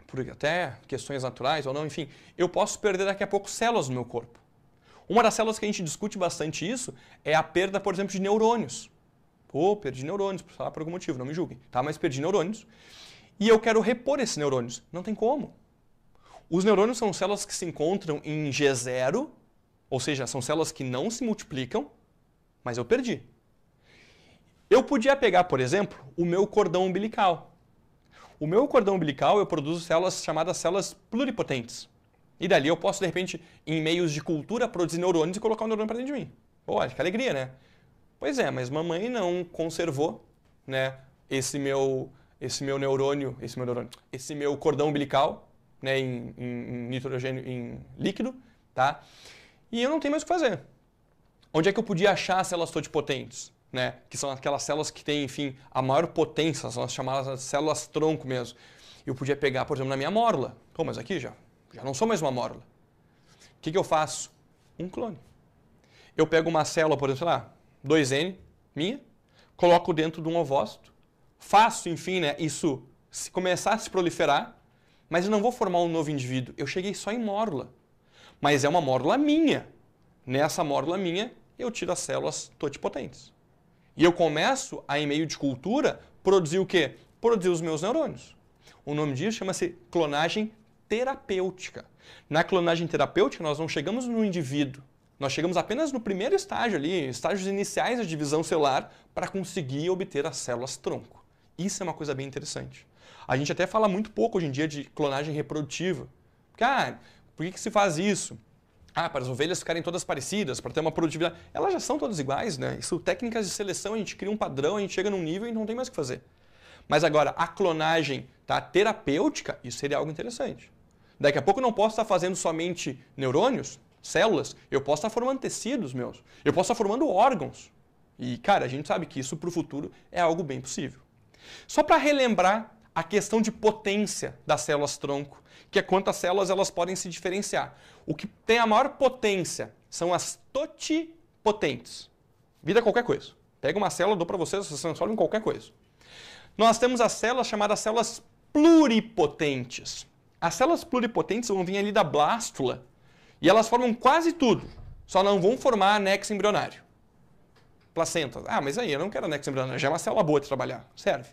por até questões naturais ou não, enfim, eu posso perder daqui a pouco células no meu corpo. Uma das células que a gente discute bastante isso é a perda, por exemplo, de neurônios. Pô, perdi neurônios, por, por algum motivo, não me julguem, tá? Mas perdi neurônios. E eu quero repor esses neurônios. Não tem como. Os neurônios são células que se encontram em G0, ou seja, são células que não se multiplicam, mas eu perdi. Eu podia pegar, por exemplo, o meu cordão umbilical. O meu cordão umbilical eu produzo células chamadas células pluripotentes. E dali eu posso, de repente, em meios de cultura, produzir neurônios e colocar o um neurônio para dentro de mim. Olha, que é alegria, né? Pois é, mas mamãe não conservou né, esse, meu, esse meu neurônio, esse meu neurônio, esse meu cordão umbilical né, em, em nitrogênio, em líquido, tá? E eu não tenho mais o que fazer. Onde é que eu podia achar células totipotentes? né? Que são aquelas células que têm, enfim, a maior potência, são as chamadas células tronco mesmo. Eu podia pegar, por exemplo, na minha mórula. Pô, mas aqui já, já não sou mais uma mórula. O que, que eu faço? Um clone. Eu pego uma célula, por exemplo, sei lá, 2N, minha, coloco dentro de um ovócito, faço, enfim, né, isso se começar a se proliferar, mas eu não vou formar um novo indivíduo. Eu cheguei só em mórula. Mas é uma mórula minha. Nessa mórula minha, eu tiro as células totipotentes. E eu começo a, em meio de cultura, produzir o quê? Produzir os meus neurônios. O nome disso chama-se clonagem terapêutica. Na clonagem terapêutica, nós não chegamos no indivíduo, nós chegamos apenas no primeiro estágio ali, estágios iniciais da divisão celular, para conseguir obter as células-tronco. Isso é uma coisa bem interessante. A gente até fala muito pouco hoje em dia de clonagem reprodutiva. Cara, ah, por que, que se faz isso? ah, para as ovelhas ficarem todas parecidas, para ter uma produtividade. Elas já são todas iguais, né? Isso, técnicas de seleção, a gente cria um padrão, a gente chega num nível e não tem mais o que fazer. Mas agora, a clonagem tá, terapêutica, isso seria algo interessante. Daqui a pouco eu não posso estar fazendo somente neurônios, células, eu posso estar formando tecidos meus, eu posso estar formando órgãos. E, cara, a gente sabe que isso para o futuro é algo bem possível. Só para relembrar a questão de potência das células tronco que é quantas células elas podem se diferenciar. O que tem a maior potência são as totipotentes. Vida é qualquer coisa. Pega uma célula, dou para vocês, vocês transformam em qualquer coisa. Nós temos as células chamadas células pluripotentes. As células pluripotentes vão vir ali da blástula e elas formam quase tudo, só não vão formar anexo embrionário. Placenta. Ah, mas aí eu não quero anexo embrionário, já é uma célula boa de trabalhar. Serve.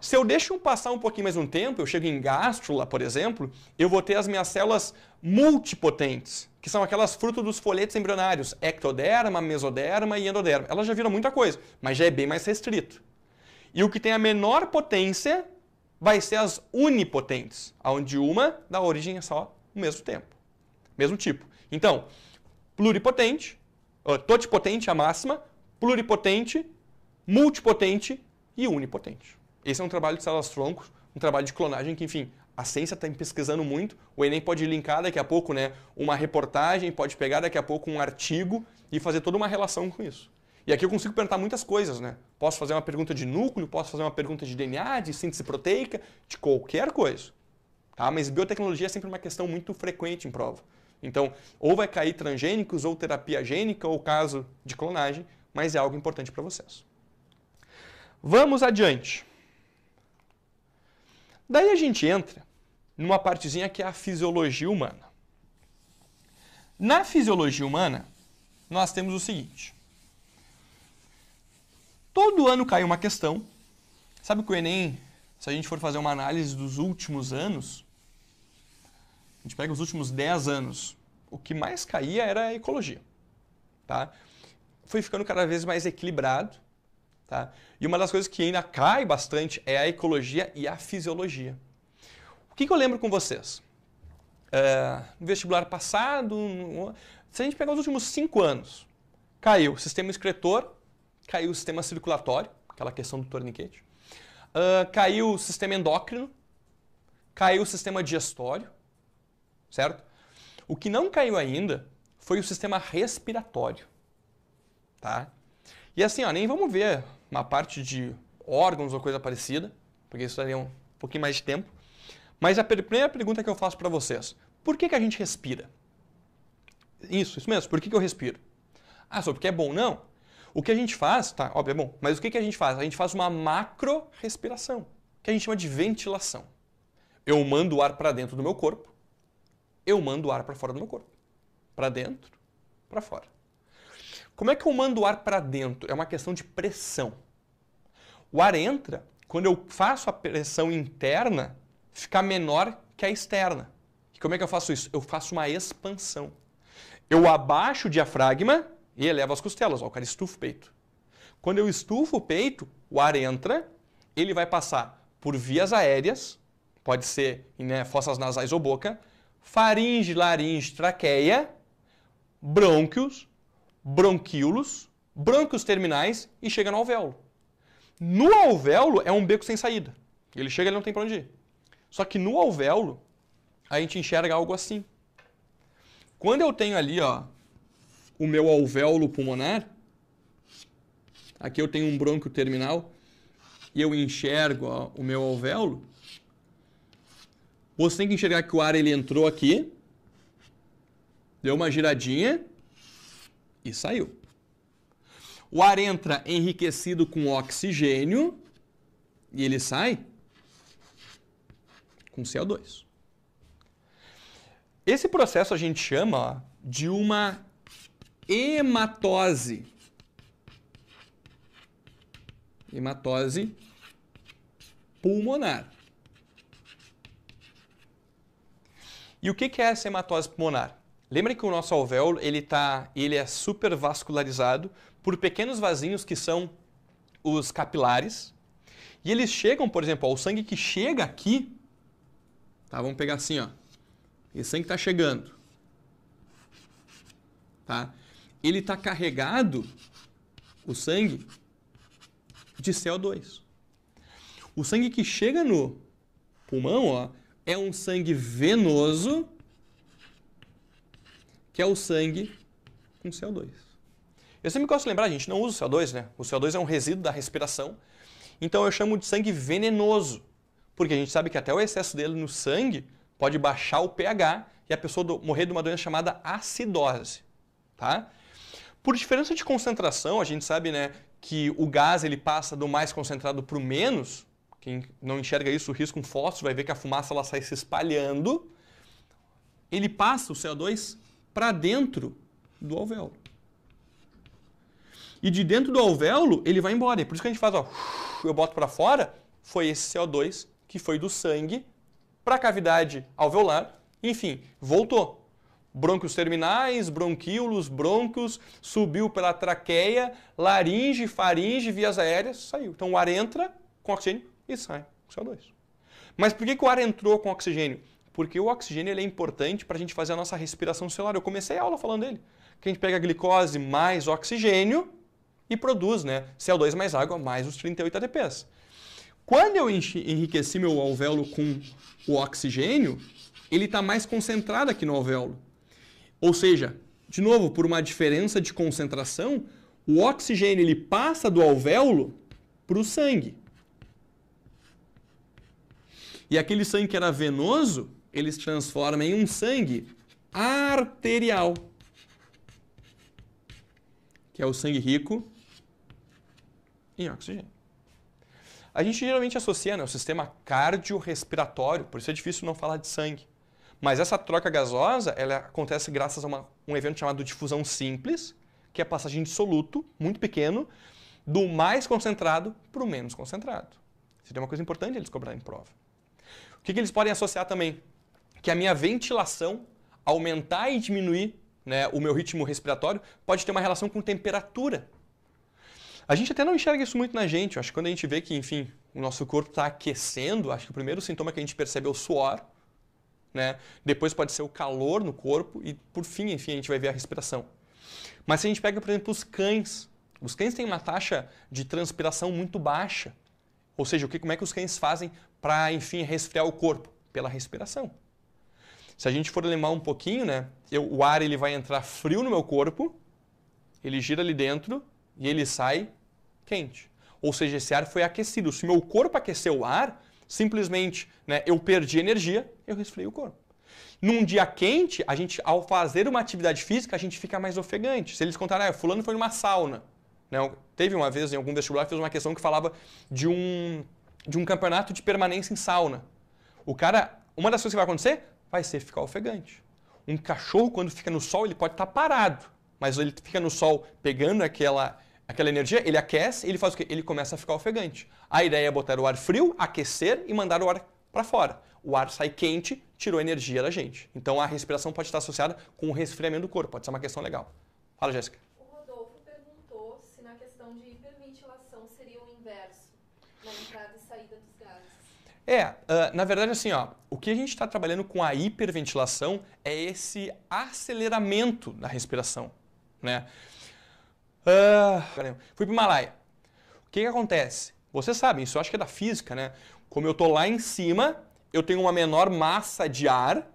Se eu deixo passar um pouquinho mais um tempo, eu chego em gástrula, por exemplo, eu vou ter as minhas células multipotentes, que são aquelas frutas dos folhetos embrionários, ectoderma, mesoderma e endoderma. Elas já viram muita coisa, mas já é bem mais restrito. E o que tem a menor potência vai ser as unipotentes, onde uma dá origem a só ao mesmo tempo, mesmo tipo. Então, pluripotente, totipotente, a máxima, pluripotente, multipotente e unipotente. Esse é um trabalho de células-tronco, um trabalho de clonagem que, enfim, a ciência está pesquisando muito. O Enem pode linkar daqui a pouco né, uma reportagem, pode pegar daqui a pouco um artigo e fazer toda uma relação com isso. E aqui eu consigo perguntar muitas coisas, né? Posso fazer uma pergunta de núcleo, posso fazer uma pergunta de DNA, de síntese proteica, de qualquer coisa. Tá? Mas biotecnologia é sempre uma questão muito frequente em prova. Então, ou vai cair transgênicos, ou terapia gênica, ou caso de clonagem, mas é algo importante para vocês. Vamos adiante. Daí a gente entra numa partezinha que é a fisiologia humana. Na fisiologia humana, nós temos o seguinte. Todo ano cai uma questão. Sabe que o Enem, se a gente for fazer uma análise dos últimos anos, a gente pega os últimos 10 anos, o que mais caía era a ecologia. Tá? Foi ficando cada vez mais equilibrado, Tá? E uma das coisas que ainda cai bastante é a ecologia e a fisiologia. O que, que eu lembro com vocês? Uh, vestibular passado, se a gente pegar os últimos cinco anos, caiu o sistema excretor, caiu o sistema circulatório, aquela questão do torniquete, uh, caiu o sistema endócrino, caiu o sistema digestório, certo? O que não caiu ainda foi o sistema respiratório, tá? E assim, ó, nem vamos ver uma parte de órgãos ou coisa parecida, porque isso daria um pouquinho mais de tempo. Mas a primeira pergunta que eu faço para vocês, por que, que a gente respira? Isso, isso mesmo, por que, que eu respiro? Ah, só porque é bom? Não. O que a gente faz, tá, óbvio, é bom, mas o que, que a gente faz? A gente faz uma macro-respiração, que a gente chama de ventilação. Eu mando o ar para dentro do meu corpo, eu mando o ar para fora do meu corpo. Para dentro, para fora. Como é que eu mando o ar para dentro? É uma questão de pressão. O ar entra quando eu faço a pressão interna ficar menor que a externa. E como é que eu faço isso? Eu faço uma expansão. Eu abaixo o diafragma e elevo as costelas. Ó, o cara estufa o peito. Quando eu estufo o peito, o ar entra, ele vai passar por vias aéreas, pode ser né, fossas nasais ou boca, faringe, laringe, traqueia, brônquios, bronquíolos, brânquios terminais e chega no alvéolo. No alvéolo é um beco sem saída. Ele chega, ele não tem para onde ir. Só que no alvéolo a gente enxerga algo assim. Quando eu tenho ali, ó, o meu alvéolo pulmonar, aqui eu tenho um brônquio terminal e eu enxergo ó, o meu alvéolo, você tem que enxergar que o ar ele entrou aqui, deu uma giradinha e saiu. O ar entra enriquecido com oxigênio e ele sai com CO2. Esse processo a gente chama de uma hematose. Hematose pulmonar. E o que é essa hematose pulmonar? Lembra que o nosso alvéolo ele tá, ele é super vascularizado por pequenos vasinhos que são os capilares. E eles chegam, por exemplo, ó, o sangue que chega aqui, tá? Vamos pegar assim, ó. Esse sangue está chegando, tá? Ele está carregado, o sangue, de CO2. O sangue que chega no pulmão, ó, é um sangue venoso que é o sangue com CO2. Eu sempre gosto de lembrar, a gente não usa o CO2, né? O CO2 é um resíduo da respiração, então eu chamo de sangue venenoso, porque a gente sabe que até o excesso dele no sangue pode baixar o pH e a pessoa morrer de uma doença chamada acidose, tá? Por diferença de concentração, a gente sabe, né, que o gás ele passa do mais concentrado para o menos. Quem não enxerga isso, risca um fósforo, vai ver que a fumaça ela sai se espalhando. Ele passa o CO2 para dentro do alvéolo. E de dentro do alvéolo, ele vai embora. e é por isso que a gente faz, ó, eu boto para fora, foi esse CO2 que foi do sangue para a cavidade alveolar, enfim, voltou. Brônquios terminais, bronquíolos, brônquios, subiu pela traqueia, laringe, faringe, vias aéreas, saiu. Então o ar entra com oxigênio e sai com CO2. Mas por que, que o ar entrou com oxigênio? porque o oxigênio ele é importante para a gente fazer a nossa respiração celular. Eu comecei a aula falando dele. Que a gente pega a glicose mais oxigênio e produz né, CO2 mais água mais os 38 ATPs. Quando eu enriqueci meu alvéolo com o oxigênio, ele está mais concentrado aqui no alvéolo. Ou seja, de novo, por uma diferença de concentração, o oxigênio ele passa do alvéolo para o sangue. E aquele sangue que era venoso, eles transformam em um sangue arterial, que é o sangue rico em oxigênio. A gente geralmente associa né, o sistema cardiorrespiratório, por isso é difícil não falar de sangue. Mas essa troca gasosa ela acontece graças a uma, um evento chamado difusão simples, que é a passagem de soluto, muito pequeno, do mais concentrado para o menos concentrado. Isso é uma coisa importante eles em prova. O que, que eles podem associar também? que a minha ventilação, aumentar e diminuir né, o meu ritmo respiratório, pode ter uma relação com temperatura. A gente até não enxerga isso muito na gente. Eu acho que quando a gente vê que, enfim, o nosso corpo está aquecendo, acho que o primeiro sintoma que a gente percebe é o suor. Né? Depois pode ser o calor no corpo e, por fim, enfim, a gente vai ver a respiração. Mas se a gente pega, por exemplo, os cães, os cães têm uma taxa de transpiração muito baixa. Ou seja, o que, como é que os cães fazem para, enfim, resfriar o corpo? Pela respiração. Se a gente for limar um pouquinho, né, eu, o ar ele vai entrar frio no meu corpo, ele gira ali dentro e ele sai quente. Ou seja, esse ar foi aquecido. Se meu corpo aqueceu o ar, simplesmente né, eu perdi energia, eu resfriei o corpo. Num dia quente, a gente, ao fazer uma atividade física, a gente fica mais ofegante. Se eles contarem, ah, fulano foi numa sauna. Né? Teve uma vez em algum vestibular, fez uma questão que falava de um, de um campeonato de permanência em sauna. O cara, uma das coisas que vai acontecer, vai ser ficar ofegante. Um cachorro, quando fica no sol, ele pode estar tá parado, mas ele fica no sol pegando aquela, aquela energia, ele aquece, ele faz o quê? Ele começa a ficar ofegante. A ideia é botar o ar frio, aquecer e mandar o ar para fora. O ar sai quente, tirou energia da gente. Então a respiração pode estar associada com o resfriamento do corpo, pode ser uma questão legal. Fala, Jéssica. É, uh, na verdade, assim, ó, o que a gente está trabalhando com a hiperventilação é esse aceleramento da respiração, né? Uh, fui para o Himalaia. O que, que acontece? Vocês sabem, isso eu acho que é da física, né? Como eu estou lá em cima, eu tenho uma menor massa de ar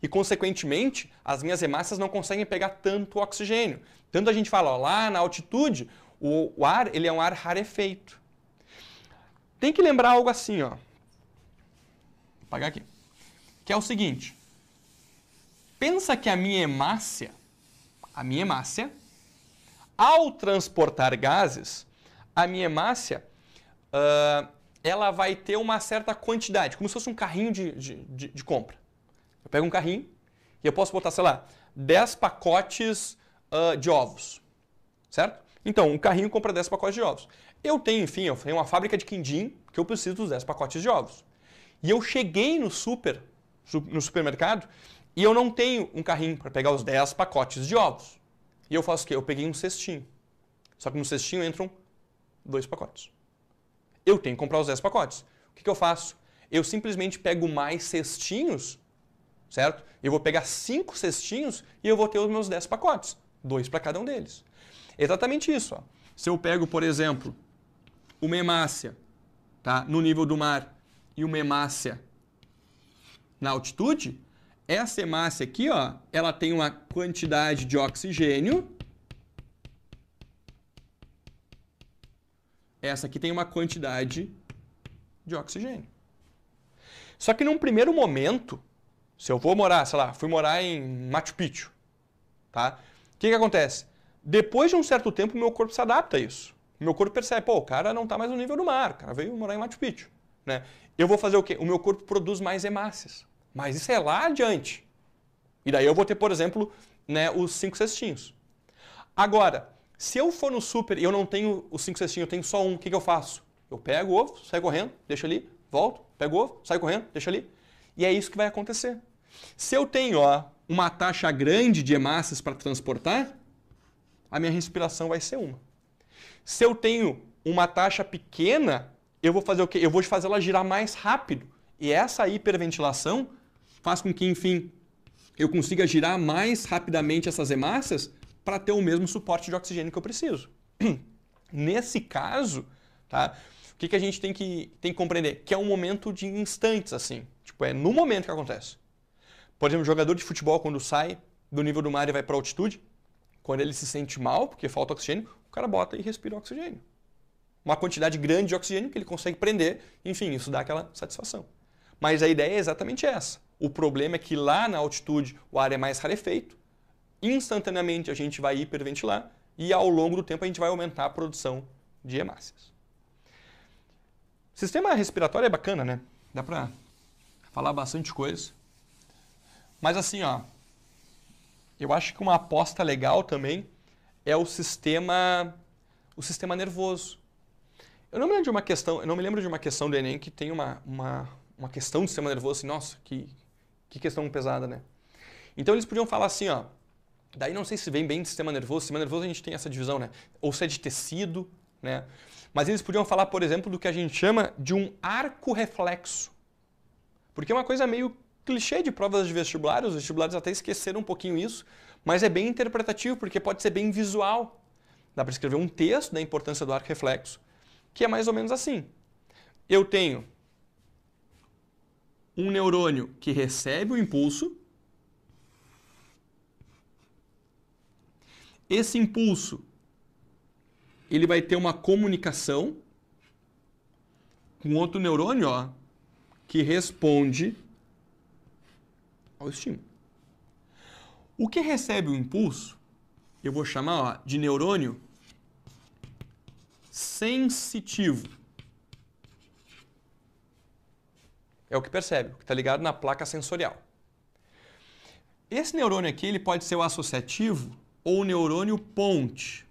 e, consequentemente, as minhas hemácias não conseguem pegar tanto oxigênio. Tanto a gente fala, ó, lá na altitude, o, o ar ele é um ar rarefeito. Tem que lembrar algo assim, ó apagar aqui. Que é o seguinte. Pensa que a minha hemácia, a minha hemácia, ao transportar gases, a minha hemácia, uh, ela vai ter uma certa quantidade, como se fosse um carrinho de, de, de, de compra. Eu pego um carrinho e eu posso botar, sei lá, 10 pacotes uh, de ovos, certo? Então, um carrinho compra 10 pacotes de ovos. Eu tenho, enfim, eu tenho uma fábrica de quindim que eu preciso dos 10 pacotes de ovos. E eu cheguei no super, no supermercado, e eu não tenho um carrinho para pegar os 10 pacotes de ovos. E eu faço o quê? Eu peguei um cestinho. Só que no cestinho entram dois pacotes. Eu tenho que comprar os 10 pacotes. O que, que eu faço? Eu simplesmente pego mais cestinhos, certo? Eu vou pegar cinco cestinhos e eu vou ter os meus 10 pacotes. Dois para cada um deles. É exatamente isso. Ó. Se eu pego, por exemplo, uma hemácia tá? no nível do mar e uma hemácia na altitude, essa hemácia aqui, ó, ela tem uma quantidade de oxigênio. Essa aqui tem uma quantidade de oxigênio. Só que num primeiro momento, se eu vou morar, sei lá, fui morar em Machu Picchu, tá? O que, que acontece? Depois de um certo tempo, meu corpo se adapta a isso. Meu corpo percebe, pô, o cara não está mais no nível do mar, o cara veio morar em Machu Picchu. Né? Eu vou fazer o quê? O meu corpo produz mais hemácias. Mas isso é lá adiante. E daí eu vou ter, por exemplo, né, os cinco cestinhos. Agora, se eu for no super e eu não tenho os cinco cestinhos, eu tenho só um, o que, que eu faço? Eu pego o ovo, saio correndo, deixo ali, volto, pego o ovo, saio correndo, deixo ali. E é isso que vai acontecer. Se eu tenho ó, uma taxa grande de hemácias para transportar, a minha respiração vai ser uma. Se eu tenho uma taxa pequena eu vou fazer o quê? Eu vou fazer ela girar mais rápido. E essa hiperventilação faz com que, enfim, eu consiga girar mais rapidamente essas hemácias para ter o mesmo suporte de oxigênio que eu preciso. Nesse caso, tá? O que, que a gente tem que, tem que compreender? Que é um momento de instantes, assim. Tipo, é no momento que acontece. Por exemplo, um jogador de futebol, quando sai do nível do mar e vai para altitude, quando ele se sente mal, porque falta oxigênio, o cara bota e respira oxigênio uma quantidade grande de oxigênio que ele consegue prender, enfim, isso dá aquela satisfação. Mas a ideia é exatamente essa. O problema é que lá na altitude o ar é mais rarefeito, instantaneamente a gente vai hiperventilar e ao longo do tempo a gente vai aumentar a produção de hemácias. Sistema respiratório é bacana, né? Dá pra falar bastante coisa. Mas assim, ó, eu acho que uma aposta legal também é o sistema o sistema nervoso. Eu não me lembro de uma questão, eu não me lembro de uma questão do Enem que tem uma, uma, uma questão do sistema nervoso assim, nossa, que, que questão pesada, né? Então eles podiam falar assim, ó, daí não sei se vem bem de sistema nervoso, sistema nervoso a gente tem essa divisão, né? Ou se é de tecido, né? Mas eles podiam falar, por exemplo, do que a gente chama de um arco reflexo. Porque é uma coisa meio clichê de provas de vestibular, os vestibulares até esqueceram um pouquinho isso, mas é bem interpretativo, porque pode ser bem visual. Dá para escrever um texto da né, importância do arco reflexo que é mais ou menos assim. Eu tenho um neurônio que recebe o impulso. Esse impulso ele vai ter uma comunicação com outro neurônio, ó, que responde ao estímulo. O que recebe o impulso, eu vou chamar ó, de neurônio sensitivo. É o que percebe, o que está ligado na placa sensorial. Esse neurônio aqui ele pode ser o associativo ou o neurônio ponte.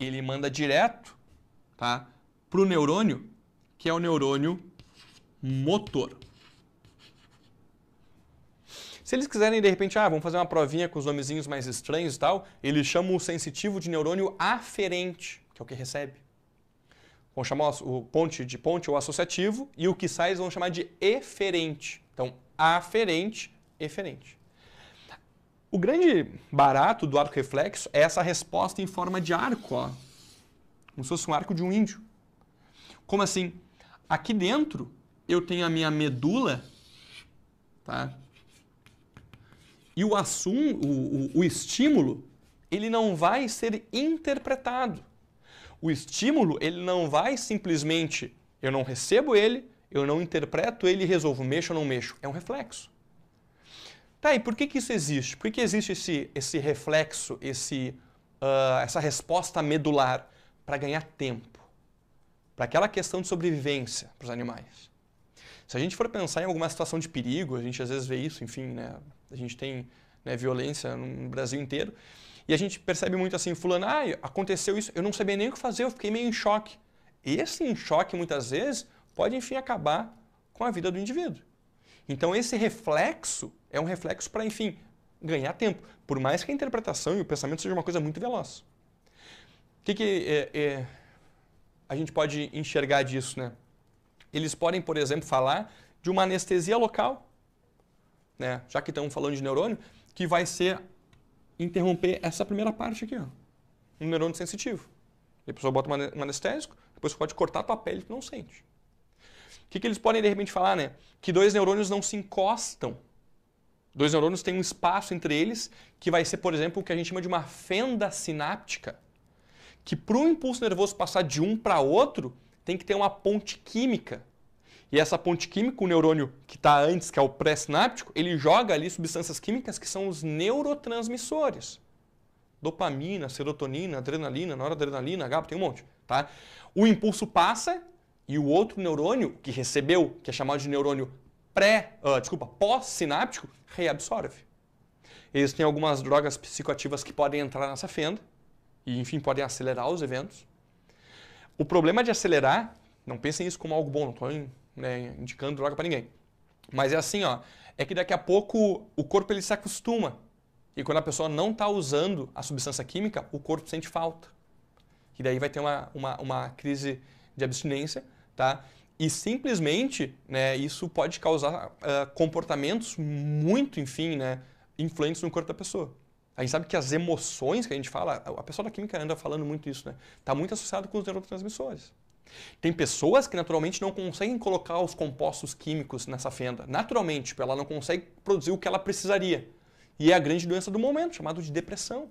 Ele manda direto tá, para o neurônio, que é o neurônio motor. Se eles quiserem, de repente, ah, vamos fazer uma provinha com os nomezinhos mais estranhos e tal, eles chamam o sensitivo de neurônio aferente, que é o que recebe. Vão chamar o ponte de ponte ou associativo, e o que sai eles vão chamar de eferente. Então, aferente, eferente. O grande barato do arco reflexo é essa resposta em forma de arco, ó. como se fosse um arco de um índio. Como assim? Aqui dentro eu tenho a minha medula, tá? E o, assum, o, o, o estímulo, ele não vai ser interpretado. O estímulo, ele não vai simplesmente, eu não recebo ele, eu não interpreto ele e resolvo, mexo ou não mexo. É um reflexo. Tá, e por que, que isso existe? Por que, que existe esse, esse reflexo, esse, uh, essa resposta medular? Para ganhar tempo. Para aquela questão de sobrevivência para os animais. Se a gente for pensar em alguma situação de perigo, a gente às vezes vê isso, enfim, né? A gente tem né, violência no Brasil inteiro. E a gente percebe muito assim, fulano, ah, aconteceu isso, eu não sabia nem o que fazer, eu fiquei meio em choque. Esse em choque, muitas vezes, pode, enfim, acabar com a vida do indivíduo. Então, esse reflexo é um reflexo para, enfim, ganhar tempo, por mais que a interpretação e o pensamento seja uma coisa muito veloz. O que, que é, é, a gente pode enxergar disso, né? Eles podem, por exemplo, falar de uma anestesia local, né? já que estamos falando de neurônio, que vai ser interromper essa primeira parte aqui, ó, um neurônio sensitivo. E a pessoa bota um anestésico, depois pode cortar a tua pele que não sente. O que, que eles podem, de repente, falar? Né? Que dois neurônios não se encostam. Dois neurônios têm um espaço entre eles que vai ser, por exemplo, o que a gente chama de uma fenda sináptica. Que para o impulso nervoso passar de um para outro, tem que ter uma ponte química. E essa ponte química, o neurônio que está antes, que é o pré-sináptico, ele joga ali substâncias químicas que são os neurotransmissores. Dopamina, serotonina, adrenalina, noradrenalina, GABA, tem um monte. Tá? O impulso passa e o outro neurônio que recebeu, que é chamado de neurônio pré, uh, desculpa, pós-sináptico, reabsorve. Existem algumas drogas psicoativas que podem entrar nessa fenda e, enfim, podem acelerar os eventos. O problema de acelerar, não pensem isso como algo bom, não estou né, indicando droga para ninguém. Mas é assim, ó, é que daqui a pouco o corpo ele se acostuma. E quando a pessoa não está usando a substância química, o corpo sente falta. E daí vai ter uma, uma, uma crise de abstinência, tá? E simplesmente, né, isso pode causar uh, comportamentos muito, enfim, né, influentes no corpo da pessoa. A gente sabe que as emoções que a gente fala, a pessoa da química anda falando muito isso, né? Está muito associado com os neurotransmissores. Tem pessoas que naturalmente não conseguem colocar os compostos químicos nessa fenda. Naturalmente, tipo, ela não consegue produzir o que ela precisaria. E é a grande doença do momento, chamado de depressão.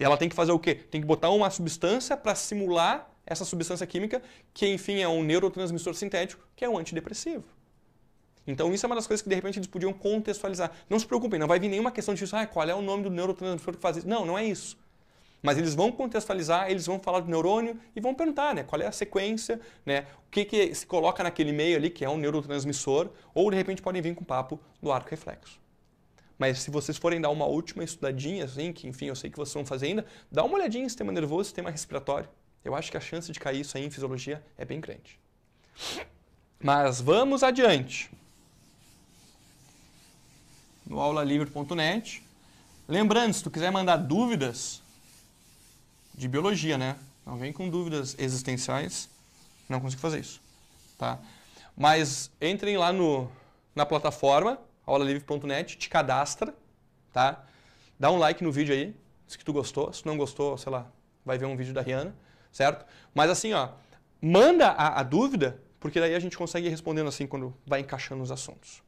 E ela tem que fazer o quê? Tem que botar uma substância para simular essa substância química, que enfim é um neurotransmissor sintético, que é um antidepressivo. Então isso é uma das coisas que de repente eles podiam contextualizar. Não se preocupem, não vai vir nenhuma questão disso, ah, qual é o nome do neurotransmissor que faz isso. Não, não é isso. Mas eles vão contextualizar, eles vão falar do neurônio e vão perguntar né, qual é a sequência, né, o que, que se coloca naquele meio ali, que é um neurotransmissor, ou de repente podem vir com papo do arco reflexo. Mas se vocês forem dar uma última estudadinha, assim, que enfim, eu sei que vocês vão fazer ainda, dá uma olhadinha em sistema nervoso, sistema respiratório. Eu acho que a chance de cair isso aí em fisiologia é bem grande. Mas vamos adiante no aulalivre.net. Lembrando, se tu quiser mandar dúvidas de biologia, né? Não vem com dúvidas existenciais, não consigo fazer isso, tá? Mas entrem lá no, na plataforma aulalivre.net, te cadastra, tá? Dá um like no vídeo aí, se que tu gostou, se não gostou, sei lá, vai ver um vídeo da Rihanna, certo? Mas assim, ó, manda a, a dúvida, porque daí a gente consegue ir respondendo assim quando vai encaixando os assuntos.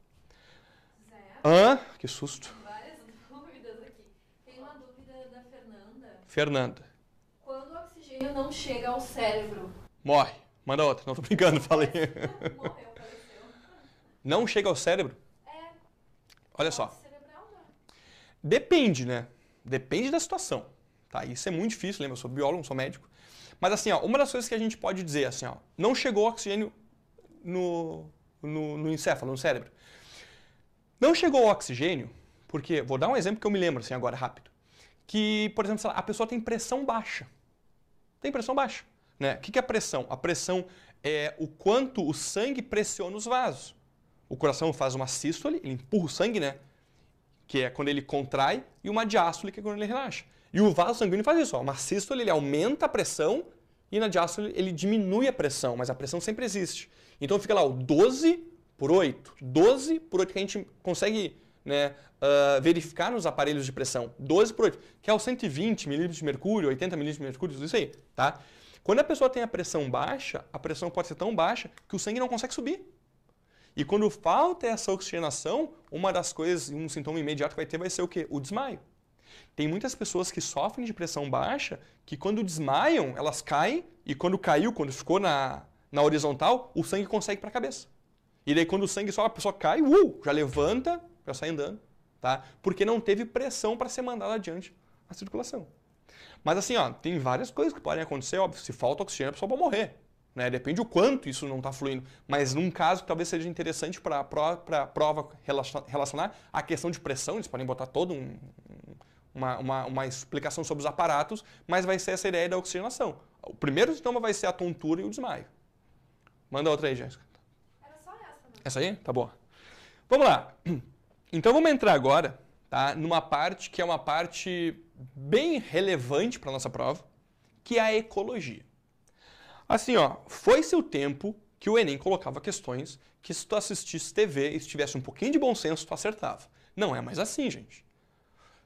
Hã? Que susto. Várias dúvidas aqui. Tem uma dúvida da Fernanda. Fernanda. Quando o oxigênio não chega ao cérebro. Morre. Manda outra. Não tô brincando, falei. Morreu, faleceu. Não chega ao cérebro? É. Olha só. Cerebral, né? Depende, né? Depende da situação. Tá? Isso é muito difícil, lembra? Eu sou biólogo, não sou médico. Mas assim, ó, uma das coisas que a gente pode dizer assim, ó, não chegou oxigênio no, no, no encéfalo, no cérebro. Não chegou o oxigênio, porque, vou dar um exemplo que eu me lembro assim agora, rápido. Que, por exemplo, lá, a pessoa tem pressão baixa. Tem pressão baixa. Né? O que é a pressão? A pressão é o quanto o sangue pressiona os vasos. O coração faz uma sístole, ele empurra o sangue, né? Que é quando ele contrai, e uma diástole, que é quando ele relaxa. E o vaso sanguíneo faz isso. Ó. Uma sístole, ele aumenta a pressão, e na diástole, ele diminui a pressão, mas a pressão sempre existe. Então fica lá o 12 por 8, 12 por 8 que a gente consegue né, uh, verificar nos aparelhos de pressão. 12 por 8, que é o 120 milímetros de mercúrio, 80 milímetros de mercúrio, isso aí, tá? Quando a pessoa tem a pressão baixa, a pressão pode ser tão baixa que o sangue não consegue subir. E quando falta essa oxigenação, uma das coisas, um sintoma imediato que vai ter vai ser o quê? O desmaio. Tem muitas pessoas que sofrem de pressão baixa que quando desmaiam, elas caem e quando caiu, quando ficou na, na horizontal, o sangue consegue para a cabeça. E daí quando o sangue só a pessoa cai, uh, já levanta, já sai andando, tá? Porque não teve pressão para ser mandada adiante a circulação. Mas assim, ó, tem várias coisas que podem acontecer, óbvio, se falta oxigênio a pessoa pode morrer, né? Depende o quanto isso não está fluindo, mas num caso que talvez seja interessante para a prova relacionar a questão de pressão, eles podem botar todo um, uma, uma, uma, explicação sobre os aparatos, mas vai ser essa ideia da oxigenação. O primeiro sintoma vai ser a tontura e o desmaio. Manda outra aí, Jéssica. Essa aí? Tá bom. Vamos lá. Então vamos entrar agora tá, numa parte que é uma parte bem relevante para a nossa prova, que é a ecologia. Assim, ó, foi seu tempo que o Enem colocava questões que se tu assistisse TV e se tivesse um pouquinho de bom senso, tu acertava. Não é mais assim, gente.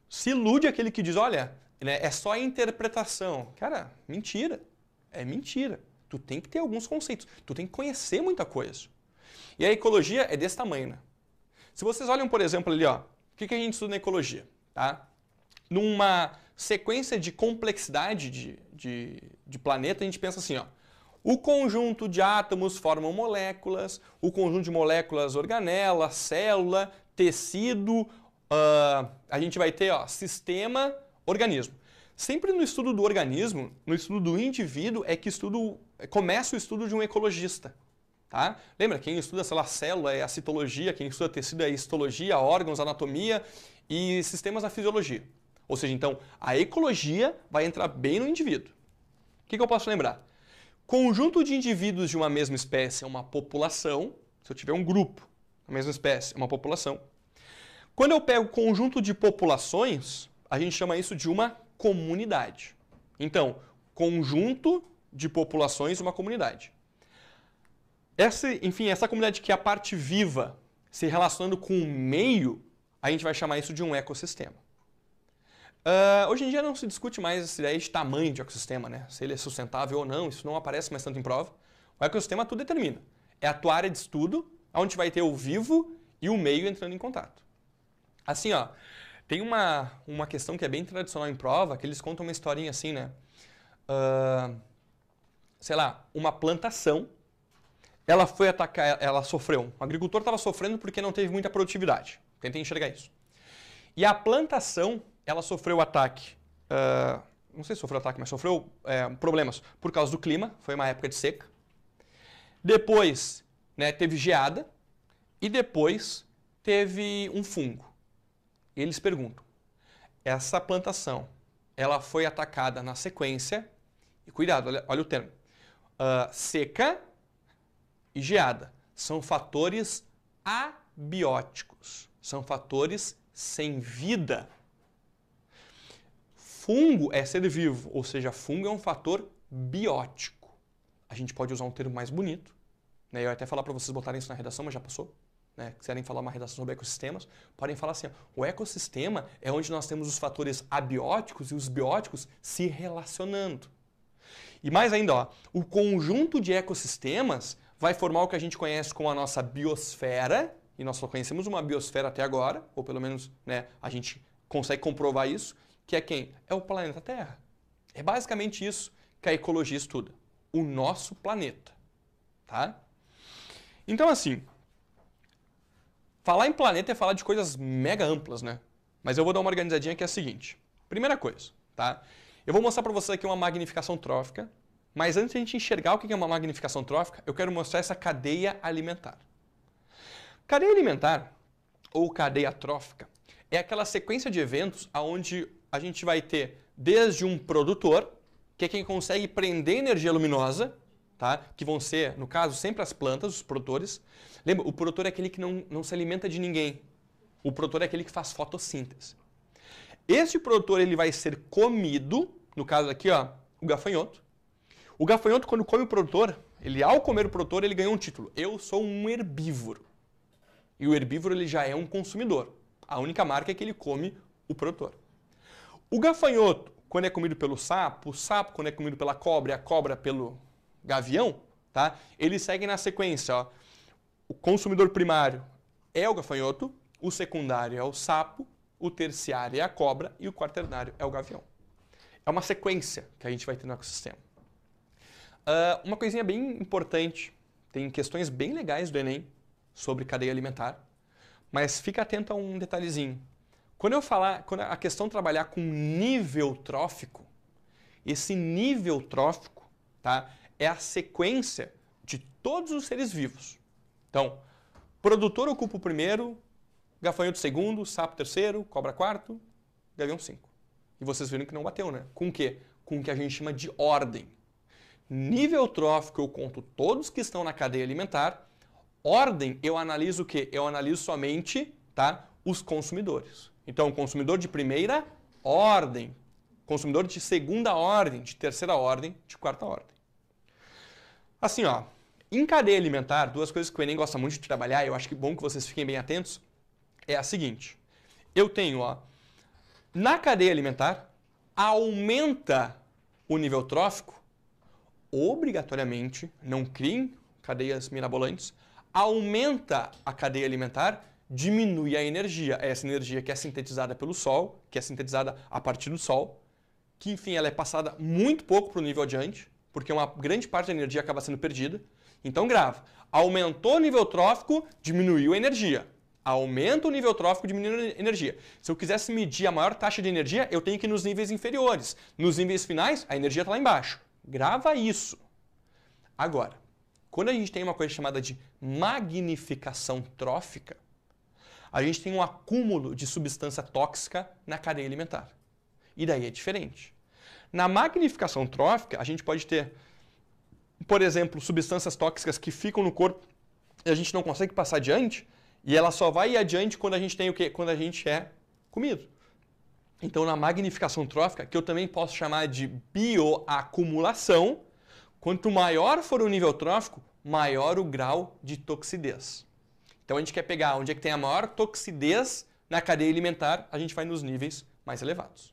Se ilude aquele que diz, olha, né, é só a interpretação. Cara, mentira. É mentira. Tu tem que ter alguns conceitos. Tu tem que conhecer muita coisa. E a ecologia é desse tamanho, né? Se vocês olham, por exemplo, ali, ó, o que, que a gente estuda na ecologia? Tá? Numa sequência de complexidade de, de, de planeta, a gente pensa assim, ó, o conjunto de átomos formam moléculas, o conjunto de moléculas organela, célula, tecido, uh, a gente vai ter ó, sistema, organismo. Sempre no estudo do organismo, no estudo do indivíduo, é que estudo, começa o estudo de um ecologista. Tá? Lembra, quem estuda, sei lá, célula é a citologia, quem estuda tecido é a histologia, órgãos, anatomia e sistemas da fisiologia. Ou seja, então, a ecologia vai entrar bem no indivíduo. O que, que eu posso lembrar? Conjunto de indivíduos de uma mesma espécie é uma população. Se eu tiver um grupo, a mesma espécie é uma população. Quando eu pego conjunto de populações, a gente chama isso de uma comunidade. Então, conjunto de populações, uma comunidade. Essa, enfim, essa comunidade que é a parte viva se relacionando com o meio, a gente vai chamar isso de um ecossistema. Uh, hoje em dia não se discute mais essa ideia é de tamanho de ecossistema, né? Se ele é sustentável ou não, isso não aparece mais tanto em prova. O ecossistema tudo determina. É a tua área de estudo, onde vai ter o vivo e o meio entrando em contato. Assim, ó, tem uma, uma questão que é bem tradicional em prova, que eles contam uma historinha assim, né? Uh, sei lá, uma plantação ela foi atacar, ela sofreu. O agricultor estava sofrendo porque não teve muita produtividade. Tentem enxergar isso. E a plantação, ela sofreu ataque. Uh, não sei se sofreu ataque, mas sofreu é, problemas por causa do clima. Foi uma época de seca. Depois, né, teve geada. E depois, teve um fungo. eles perguntam: essa plantação, ela foi atacada na sequência? E cuidado, olha, olha o termo: uh, seca e geada. São fatores abióticos, são fatores sem vida. Fungo é ser vivo, ou seja, fungo é um fator biótico. A gente pode usar um termo mais bonito, né? eu até falar para vocês botarem isso na redação, mas já passou. Né? Quiserem falar uma redação sobre ecossistemas, podem falar assim: ó, o ecossistema é onde nós temos os fatores abióticos e os bióticos se relacionando. E mais ainda, ó, o conjunto de ecossistemas vai formar o que a gente conhece como a nossa biosfera, e nós só conhecemos uma biosfera até agora, ou pelo menos né, a gente consegue comprovar isso, que é quem? É o planeta Terra. É basicamente isso que a ecologia estuda, o nosso planeta, tá? Então assim, falar em planeta é falar de coisas mega amplas, né? Mas eu vou dar uma organizadinha que é a seguinte. Primeira coisa, tá? Eu vou mostrar para vocês aqui uma magnificação trófica, mas antes de a gente enxergar o que é uma magnificação trófica, eu quero mostrar essa cadeia alimentar. Cadeia alimentar, ou cadeia trófica, é aquela sequência de eventos onde a gente vai ter desde um produtor, que é quem consegue prender energia luminosa, tá? que vão ser, no caso, sempre as plantas, os produtores. Lembra, o produtor é aquele que não, não se alimenta de ninguém. O produtor é aquele que faz fotossíntese. Esse produtor ele vai ser comido, no caso aqui, ó, o gafanhoto, o gafanhoto, quando come o produtor, ele ao comer o produtor, ele ganhou um título. Eu sou um herbívoro. E o herbívoro ele já é um consumidor. A única marca é que ele come o produtor. O gafanhoto, quando é comido pelo sapo, o sapo quando é comido pela cobra, e a cobra pelo gavião, tá? Ele segue na sequência, ó. O consumidor primário é o gafanhoto, o secundário é o sapo, o terciário é a cobra e o quaternário é o gavião. É uma sequência que a gente vai ter no ecossistema. Uh, uma coisinha bem importante, tem questões bem legais do Enem sobre cadeia alimentar, mas fica atento a um detalhezinho. Quando eu falar, quando a questão trabalhar com nível trófico, esse nível trófico, tá, é a sequência de todos os seres vivos. Então, produtor ocupa o primeiro, gafanhoto segundo, sapo terceiro, cobra quarto, gavião cinco. E vocês viram que não bateu, né? Com o quê? Com o que a gente chama de ordem. Nível trófico eu conto todos que estão na cadeia alimentar. Ordem eu analiso o quê? Eu analiso somente, tá, os consumidores. Então, consumidor de primeira ordem, consumidor de segunda ordem, de terceira ordem, de quarta ordem. Assim, ó, em cadeia alimentar, duas coisas que o Enem gosta muito de trabalhar, eu acho que é bom que vocês fiquem bem atentos, é a seguinte. Eu tenho, ó, na cadeia alimentar, aumenta o nível trófico obrigatoriamente, não criem cadeias mirabolantes, aumenta a cadeia alimentar, diminui a energia. É essa energia que é sintetizada pelo Sol, que é sintetizada a partir do Sol, que, enfim, ela é passada muito pouco para o nível adiante, porque uma grande parte da energia acaba sendo perdida. Então, grave. Aumentou o nível trófico, diminuiu a energia. Aumenta o nível trófico, diminui a energia. Se eu quisesse medir a maior taxa de energia, eu tenho que ir nos níveis inferiores. Nos níveis finais, a energia está lá embaixo. Grava isso. Agora, quando a gente tem uma coisa chamada de magnificação trófica, a gente tem um acúmulo de substância tóxica na cadeia alimentar. E daí é diferente. Na magnificação trófica, a gente pode ter, por exemplo, substâncias tóxicas que ficam no corpo e a gente não consegue passar adiante, e ela só vai adiante quando a gente tem o quê? Quando a gente é comido. Então, na magnificação trófica, que eu também posso chamar de bioacumulação, quanto maior for o nível trófico, maior o grau de toxidez. Então, a gente quer pegar onde é que tem a maior toxidez na cadeia alimentar, a gente vai nos níveis mais elevados.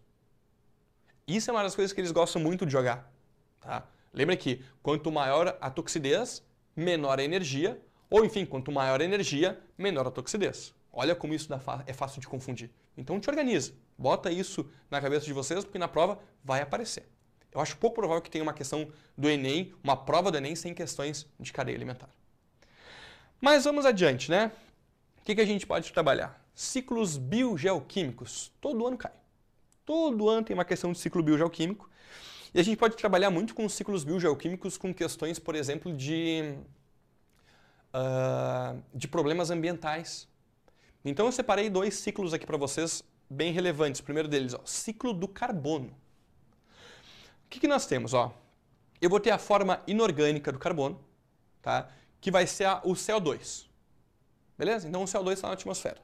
Isso é uma das coisas que eles gostam muito de jogar. Tá? Lembra que quanto maior a toxidez, menor a energia, ou enfim, quanto maior a energia, menor a toxidez. Olha como isso é fácil de confundir. Então te organiza, bota isso na cabeça de vocês, porque na prova vai aparecer. Eu acho pouco provável que tenha uma questão do Enem, uma prova do Enem sem questões de cadeia alimentar. Mas vamos adiante, né? O que, que a gente pode trabalhar? Ciclos biogeoquímicos. Todo ano cai. Todo ano tem uma questão de ciclo biogeoquímico. E a gente pode trabalhar muito com ciclos biogeoquímicos com questões, por exemplo, de, uh, de problemas ambientais. Então eu separei dois ciclos aqui para vocês bem relevantes. O primeiro deles, ó, ciclo do carbono. O que, que nós temos? Ó? Eu vou ter a forma inorgânica do carbono, tá? que vai ser a, o CO2. Beleza? Então o CO2 está na atmosfera.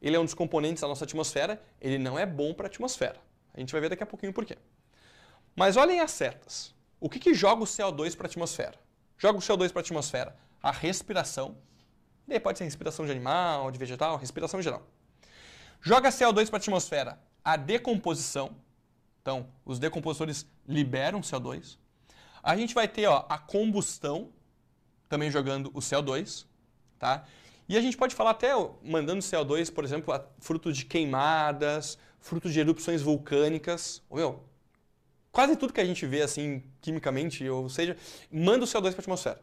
Ele é um dos componentes da nossa atmosfera, ele não é bom para a atmosfera. A gente vai ver daqui a pouquinho por quê. Mas olhem as setas. O que, que joga o CO2 para a atmosfera? Joga o CO2 para a atmosfera a respiração, Daí pode ser respiração de animal, de vegetal, respiração geral. Joga CO2 para a atmosfera. A decomposição. Então, os decompositores liberam CO2. A gente vai ter ó, a combustão, também jogando o CO2. Tá? E a gente pode falar até mandando CO2, por exemplo, a fruto de queimadas, fruto de erupções vulcânicas. meu, quase tudo que a gente vê assim, quimicamente, ou seja, manda o CO2 para a atmosfera.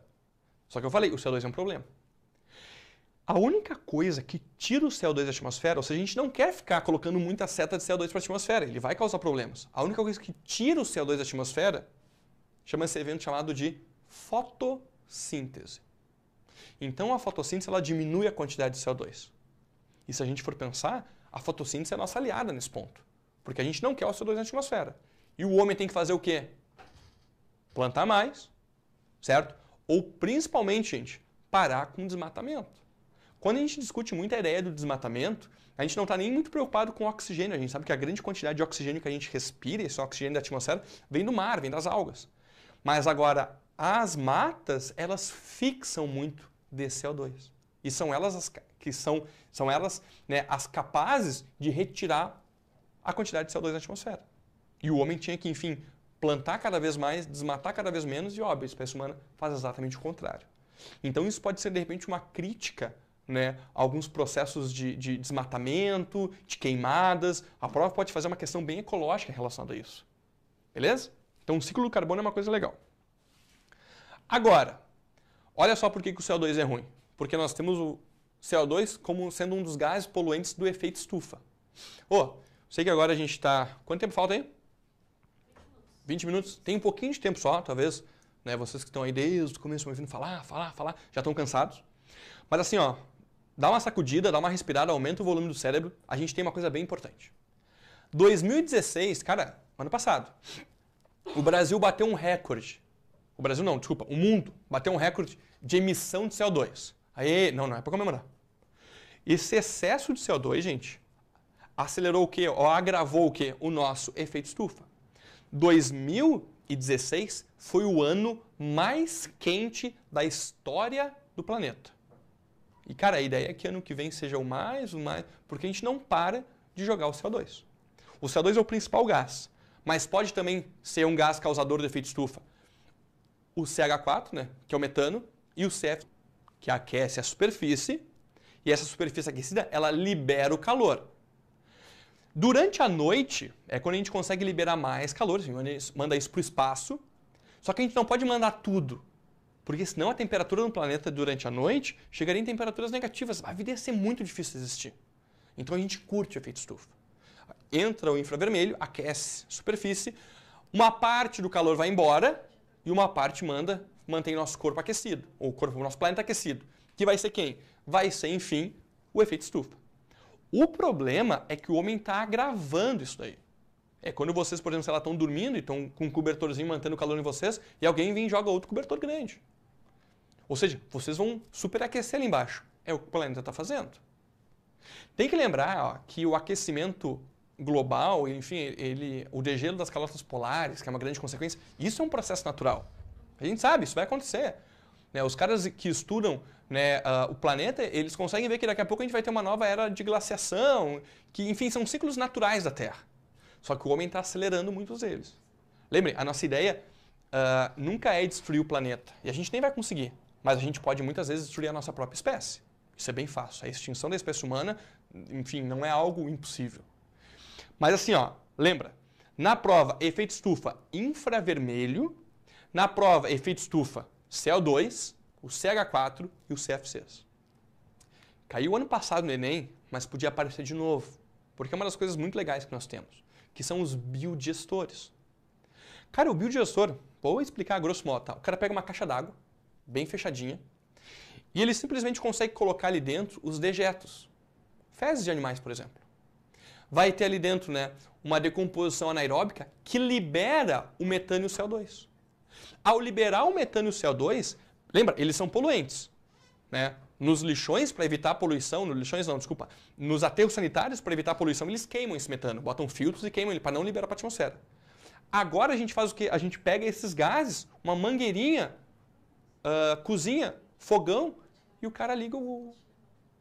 Só que eu falei, o CO2 é um problema. A única coisa que tira o CO2 da atmosfera, ou seja, a gente não quer ficar colocando muita seta de CO2 para a atmosfera, ele vai causar problemas. A única coisa que tira o CO2 da atmosfera chama esse evento chamado de fotossíntese. Então a fotossíntese ela diminui a quantidade de CO2. E se a gente for pensar, a fotossíntese é a nossa aliada nesse ponto. Porque a gente não quer o CO2 na atmosfera. E o homem tem que fazer o quê? Plantar mais, certo? Ou principalmente, gente, parar com o desmatamento. Quando a gente discute muito a ideia do desmatamento, a gente não está nem muito preocupado com o oxigênio. A gente sabe que a grande quantidade de oxigênio que a gente respira, esse oxigênio da atmosfera, vem do mar, vem das algas. Mas agora, as matas, elas fixam muito desse CO2. E são elas as, que são, são elas né, as capazes de retirar a quantidade de CO2 da atmosfera. E o homem tinha que, enfim, plantar cada vez mais, desmatar cada vez menos, e óbvio, a espécie humana faz exatamente o contrário. Então isso pode ser, de repente, uma crítica né, alguns processos de, de desmatamento, de queimadas. A prova pode fazer uma questão bem ecológica relacionada a isso. Beleza? Então, o ciclo do carbono é uma coisa legal. Agora, olha só por que, que o CO2 é ruim. Porque nós temos o CO2 como sendo um dos gases poluentes do efeito estufa. Ô, oh, sei que agora a gente está... Quanto tempo falta aí? 20 minutos. Tem um pouquinho de tempo só, talvez. Né, vocês que estão aí desde o começo me ouvindo falar, falar, falar, já estão cansados. Mas assim, ó, dá uma sacudida, dá uma respirada, aumenta o volume do cérebro, a gente tem uma coisa bem importante. 2016, cara, ano passado, o Brasil bateu um recorde. O Brasil não, desculpa, o mundo bateu um recorde de emissão de CO2. Aí, não, não é para comemorar. Esse excesso de CO2, gente, acelerou o quê? Ou agravou o quê? O nosso efeito estufa. 2016 foi o ano mais quente da história do planeta. E, cara, a ideia é que ano que vem seja o mais, o mais, porque a gente não para de jogar o CO2. O CO2 é o principal gás, mas pode também ser um gás causador do efeito estufa. O CH4, né, que é o metano, e o CF, que aquece a superfície, e essa superfície aquecida, ela libera o calor. Durante a noite é quando a gente consegue liberar mais calor, a gente manda isso para o espaço, só que a gente não pode mandar tudo, porque senão a temperatura no planeta durante a noite chegaria em temperaturas negativas. A vida ia ser muito difícil de existir. Então a gente curte o efeito estufa. Entra o infravermelho, aquece a superfície, uma parte do calor vai embora e uma parte manda mantém nosso corpo aquecido, ou o corpo do nosso planeta aquecido. Que vai ser quem? Vai ser, enfim, o efeito estufa. O problema é que o homem está agravando isso daí. É quando vocês, por exemplo, estão dormindo e estão com um cobertorzinho mantendo o calor em vocês e alguém vem e joga outro cobertor grande. Ou seja, vocês vão superaquecer ali embaixo. É o que o planeta está fazendo. Tem que lembrar ó, que o aquecimento global, enfim, ele, o degelo das calotas polares, que é uma grande consequência, isso é um processo natural. A gente sabe, isso vai acontecer. Né, os caras que estudam né, uh, o planeta, eles conseguem ver que daqui a pouco a gente vai ter uma nova era de glaciação, que, enfim, são ciclos naturais da Terra. Só que o homem está acelerando muitos deles. Lembrem, a nossa ideia uh, nunca é destruir o planeta. E a gente nem vai conseguir. Mas a gente pode muitas vezes destruir a nossa própria espécie. Isso é bem fácil. A extinção da espécie humana, enfim, não é algo impossível. Mas assim, ó, lembra, na prova efeito estufa infravermelho, na prova efeito estufa CO2, o CH4 e o CFCs. Caiu ano passado no Enem, mas podia aparecer de novo, porque é uma das coisas muito legais que nós temos, que são os biodigestores. Cara, o biodigestor, vou explicar a grosso modo, tá? o cara pega uma caixa d'água, bem fechadinha, e ele simplesmente consegue colocar ali dentro os dejetos, fezes de animais, por exemplo. Vai ter ali dentro né, uma decomposição anaeróbica que libera o metano e o CO2. Ao liberar o metano e o CO2, lembra, eles são poluentes. Né? Nos lixões, para evitar poluição, nos lixões não, desculpa, nos aterros sanitários, para evitar poluição, eles queimam esse metano, botam filtros e queimam ele para não liberar para a atmosfera. Agora a gente faz o que? A gente pega esses gases, uma mangueirinha uh, cozinha, fogão, e o cara liga o,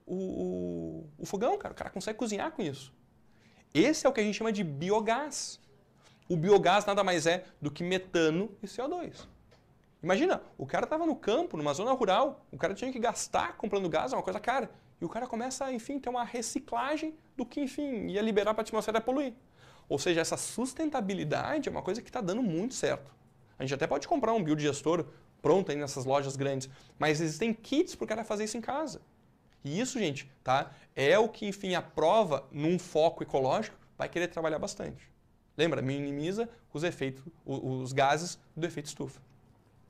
o, o, o fogão, cara. O cara consegue cozinhar com isso. Esse é o que a gente chama de biogás. O biogás nada mais é do que metano e CO2. Imagina, o cara estava no campo, numa zona rural, o cara tinha que gastar comprando gás, é uma coisa cara. E o cara começa, enfim, ter uma reciclagem do que, enfim, ia liberar para a atmosfera e poluir. Ou seja, essa sustentabilidade é uma coisa que está dando muito certo. A gente até pode comprar um biodigestor pronta aí nessas lojas grandes, mas existem kits para o cara fazer isso em casa. E isso, gente, tá? É o que, enfim, a prova num foco ecológico vai querer trabalhar bastante. Lembra, minimiza os efeitos, os gases do efeito estufa.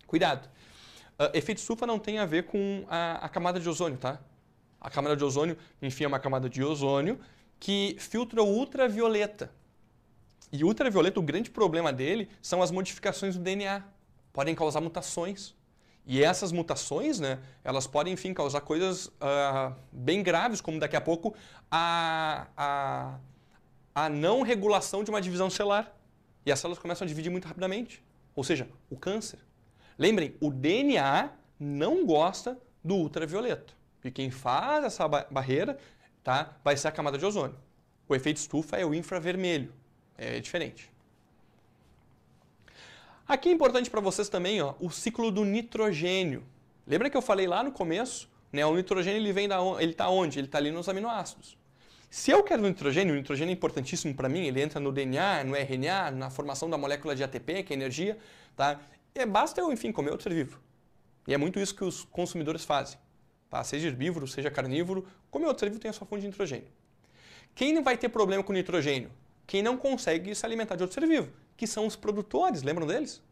Cuidado. Uh, efeito estufa não tem a ver com a, a camada de ozônio, tá? A camada de ozônio, enfim, é uma camada de ozônio que filtra ultravioleta. E ultravioleta, o grande problema dele são as modificações do DNA podem causar mutações. E essas mutações, né, elas podem, enfim, causar coisas uh, bem graves, como daqui a pouco a, a, a não regulação de uma divisão celular. E as células começam a dividir muito rapidamente. Ou seja, o câncer. Lembrem, o DNA não gosta do ultravioleta. E quem faz essa ba barreira tá, vai ser a camada de ozônio. O efeito estufa é o infravermelho. É diferente. Aqui é importante para vocês também ó, o ciclo do nitrogênio. Lembra que eu falei lá no começo? Né, o nitrogênio ele vem da ele está onde? Ele está ali nos aminoácidos. Se eu quero nitrogênio, o nitrogênio é importantíssimo para mim, ele entra no DNA, no RNA, na formação da molécula de ATP, que é energia, tá? E é, basta eu, enfim, comer outro ser vivo. E é muito isso que os consumidores fazem, tá? Seja herbívoro, seja carnívoro, comer outro ser vivo tem a sua fonte de nitrogênio. Quem não vai ter problema com nitrogênio? Quem não consegue se alimentar de outro ser vivo que são os produtores, lembram deles?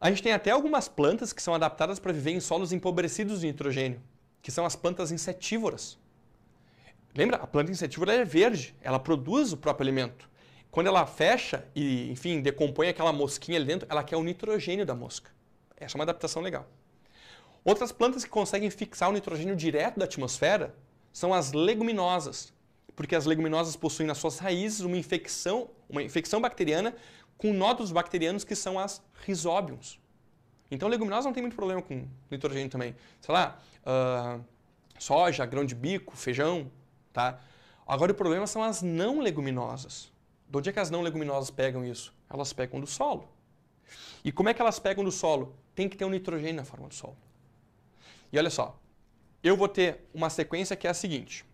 A gente tem até algumas plantas que são adaptadas para viver em solos empobrecidos de nitrogênio, que são as plantas insetívoras. Lembra? A planta insetívora é verde, ela produz o próprio alimento. Quando ela fecha e, enfim, decompõe aquela mosquinha ali dentro, ela quer o nitrogênio da mosca. Essa é uma adaptação legal. Outras plantas que conseguem fixar o nitrogênio direto da atmosfera são as leguminosas, porque as leguminosas possuem nas suas raízes uma infecção, uma infecção bacteriana com nódulos bacterianos que são as rhizóbiums. Então, leguminosas não tem muito problema com nitrogênio também. Sei lá, uh, soja, grão de bico, feijão, tá? Agora, o problema são as não leguminosas. De onde é que as não leguminosas pegam isso? Elas pegam do solo. E como é que elas pegam do solo? Tem que ter um nitrogênio na forma do solo. E olha só, eu vou ter uma sequência que é a seguinte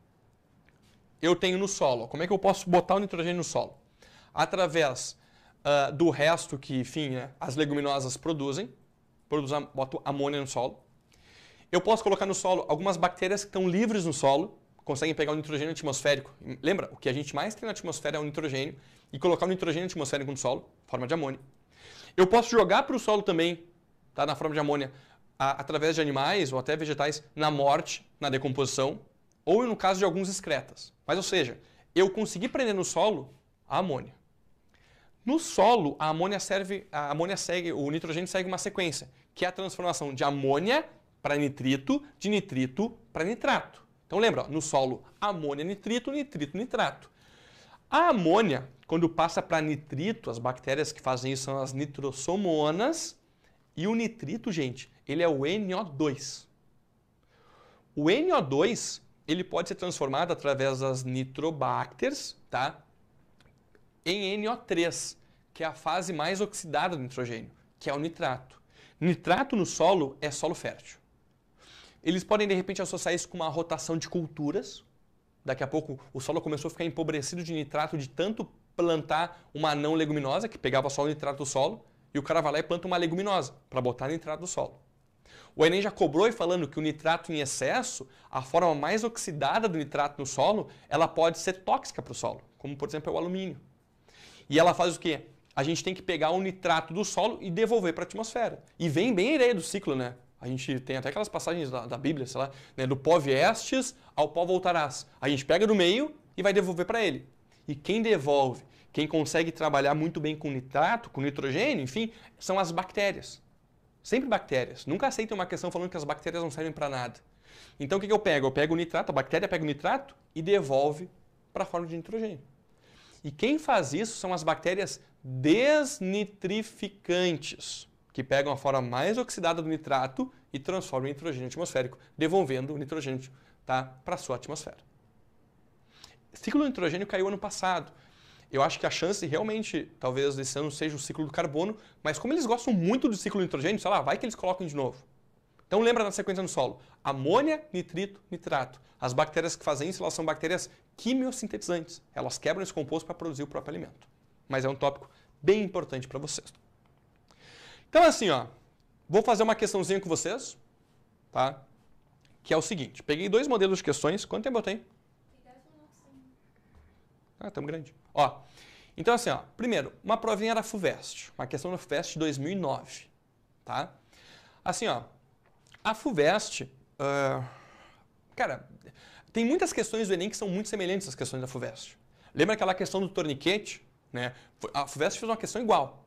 eu tenho no solo? Como é que eu posso botar o nitrogênio no solo? Através uh, do resto que, enfim, né, as leguminosas produzem, produzem, boto amônia no solo. Eu posso colocar no solo algumas bactérias que estão livres no solo, conseguem pegar o nitrogênio atmosférico. Lembra? O que a gente mais tem na atmosfera é o nitrogênio e colocar o nitrogênio atmosférico no solo, forma de amônia. Eu posso jogar para o solo também, tá? na forma de amônia, a, através de animais ou até vegetais, na morte, na decomposição, ou no caso de alguns excretas. Mas, ou seja, eu consegui prender no solo a amônia. No solo, a amônia, serve, a amônia segue, o nitrogênio segue uma sequência, que é a transformação de amônia para nitrito, de nitrito para nitrato. Então lembra, ó, no solo, amônia, nitrito, nitrito, nitrato. A amônia, quando passa para nitrito, as bactérias que fazem isso são as nitrosomonas e o nitrito, gente, ele é o NO2. O NO2 ele pode ser transformado através das nitrobacters, tá? Em NO3, que é a fase mais oxidada do nitrogênio, que é o nitrato. Nitrato no solo é solo fértil. Eles podem de repente associar isso com uma rotação de culturas. Daqui a pouco o solo começou a ficar empobrecido de nitrato de tanto plantar uma não leguminosa que pegava só o nitrato do solo e o cara vai lá e planta uma leguminosa para botar nitrato do solo. O Enem já cobrou e falando que o nitrato em excesso, a forma mais oxidada do nitrato no solo, ela pode ser tóxica para o solo, como por exemplo é o alumínio. E ela faz o quê? A gente tem que pegar o nitrato do solo e devolver para a atmosfera. E vem bem a ideia do ciclo, né? A gente tem até aquelas passagens da, da Bíblia, sei lá, né? do pó viestes ao pó voltarás. A gente pega do meio e vai devolver para ele. E quem devolve, quem consegue trabalhar muito bem com nitrato, com nitrogênio, enfim, são as bactérias. Sempre bactérias. Nunca aceitem uma questão falando que as bactérias não servem para nada. Então o que, que eu pego? Eu pego o nitrato, a bactéria pega o nitrato e devolve para a forma de nitrogênio. E quem faz isso são as bactérias desnitrificantes, que pegam a forma mais oxidada do nitrato e transformam em nitrogênio atmosférico, devolvendo o nitrogênio tá, para a sua atmosfera. O ciclo do nitrogênio caiu ano passado eu acho que a chance realmente, talvez esse ano seja o ciclo do carbono, mas como eles gostam muito do ciclo do nitrogênio, sei lá, vai que eles colocam de novo. Então lembra da sequência no solo: amônia, nitrito, nitrato. As bactérias que fazem isso, elas são bactérias quimiosintetizantes. Elas quebram esse composto para produzir o próprio alimento. Mas é um tópico bem importante para vocês. Então assim, ó, vou fazer uma questãozinha com vocês, tá? Que é o seguinte, peguei dois modelos de questões. Quanto tempo eu tenho? Ah, estamos grande. Ó, então assim, ó, primeiro, uma provinha era FUVEST, uma questão da FUVEST de 2009, tá? Assim, ó, a FUVEST, uh, cara, tem muitas questões do Enem que são muito semelhantes às questões da FUVEST. Lembra aquela questão do torniquete? Né? A FUVEST fez uma questão igual.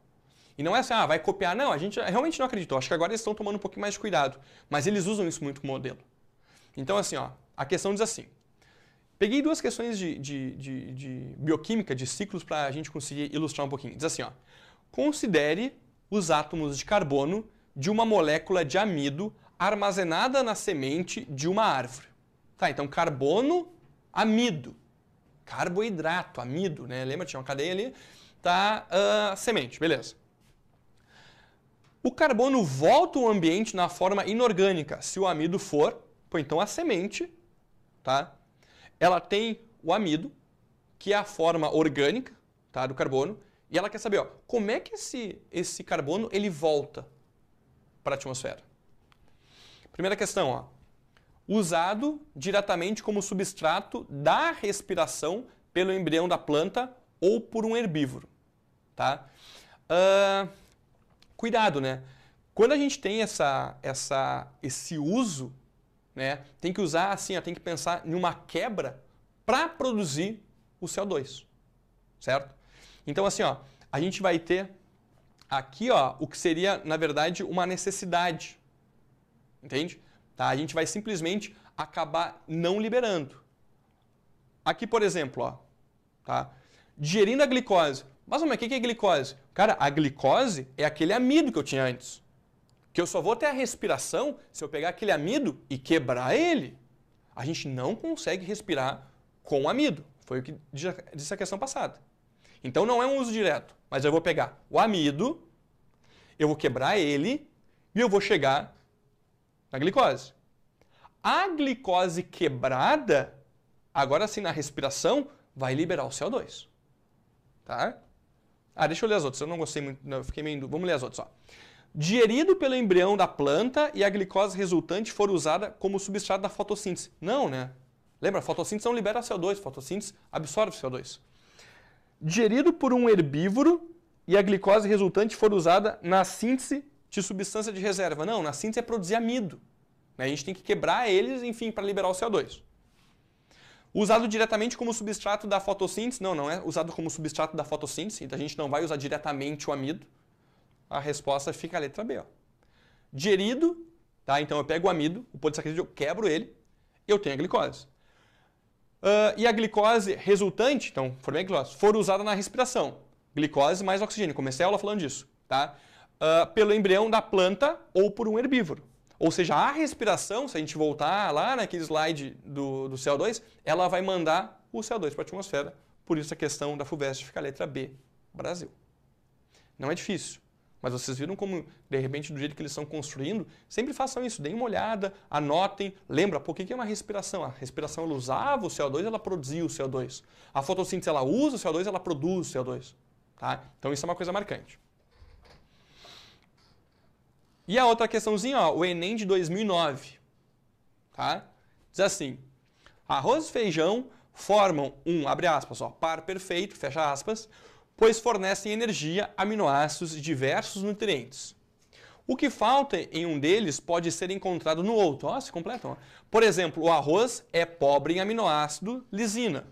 E não é assim, ah, vai copiar. Não, a gente realmente não acreditou. Acho que agora eles estão tomando um pouquinho mais de cuidado. Mas eles usam isso muito como modelo. Então, assim, ó, a questão diz assim. Peguei duas questões de, de, de, de bioquímica, de ciclos, para a gente conseguir ilustrar um pouquinho. Diz assim, ó, considere os átomos de carbono de uma molécula de amido armazenada na semente de uma árvore. Tá, então carbono, amido, carboidrato, amido, né? Lembra, tinha uma cadeia ali, tá, uh, semente, beleza. O carbono volta ao ambiente na forma inorgânica, se o amido for, pô, então a semente, tá, ela tem o amido, que é a forma orgânica tá, do carbono, e ela quer saber ó, como é que esse, esse carbono ele volta para a atmosfera. Primeira questão, ó, usado diretamente como substrato da respiração pelo embrião da planta ou por um herbívoro. Tá? Uh, cuidado, né? Quando a gente tem essa, essa, esse uso né? Tem que usar assim, ó, tem que pensar em uma quebra para produzir o CO2, certo? Então assim, ó, a gente vai ter aqui, ó, o que seria na verdade uma necessidade, entende? Tá? A gente vai simplesmente acabar não liberando. Aqui, por exemplo, ó, tá? Digerindo a glicose. Mas, mas o que é glicose? Cara, a glicose é aquele amido que eu tinha antes que eu só vou ter a respiração se eu pegar aquele amido e quebrar ele. A gente não consegue respirar com amido. Foi o que disse a questão passada. Então não é um uso direto, mas eu vou pegar o amido, eu vou quebrar ele e eu vou chegar na glicose. A glicose quebrada, agora sim na respiração, vai liberar o CO2. Tá? Ah, deixa eu ler as outras. Eu não gostei muito. Não, fiquei meio. Vamos ler as outras. Ó digerido pelo embrião da planta e a glicose resultante for usada como substrato da fotossíntese. Não, né? Lembra, fotossíntese não libera CO2, fotossíntese absorve CO2. Digerido por um herbívoro e a glicose resultante for usada na síntese de substância de reserva. Não, na síntese é produzir amido. Né? A gente tem que quebrar eles, enfim, para liberar o CO2. Usado diretamente como substrato da fotossíntese, não, não é usado como substrato da fotossíntese, então a gente não vai usar diretamente o amido a resposta fica a letra B. Ó. tá? então eu pego o amido, o polissacarídeo, eu quebro ele, eu tenho a glicose. Uh, e a glicose resultante, então, formei a glicose, for usada na respiração. Glicose mais oxigênio, comecei a aula falando disso. Tá? Uh, pelo embrião da planta ou por um herbívoro. Ou seja, a respiração, se a gente voltar lá naquele slide do, do CO2, ela vai mandar o CO2 para a atmosfera. Por isso a questão da FUVEST fica a letra B, Brasil. Não é difícil. Mas vocês viram como, de repente, do jeito que eles estão construindo, sempre façam isso, deem uma olhada, anotem, lembra, por que é uma respiração? A respiração ela usava o CO2, ela produzia o CO2. A fotossíntese ela usa o CO2, ela produz o CO2. Tá? Então isso é uma coisa marcante. E a outra questãozinha, ó, o Enem de 2009. Tá? Diz assim, arroz e feijão formam um, abre aspas, ó, par perfeito, fecha aspas, pois fornecem energia, aminoácidos e diversos nutrientes. O que falta em um deles pode ser encontrado no outro. Ó, se completam. Por exemplo, o arroz é pobre em aminoácido lisina,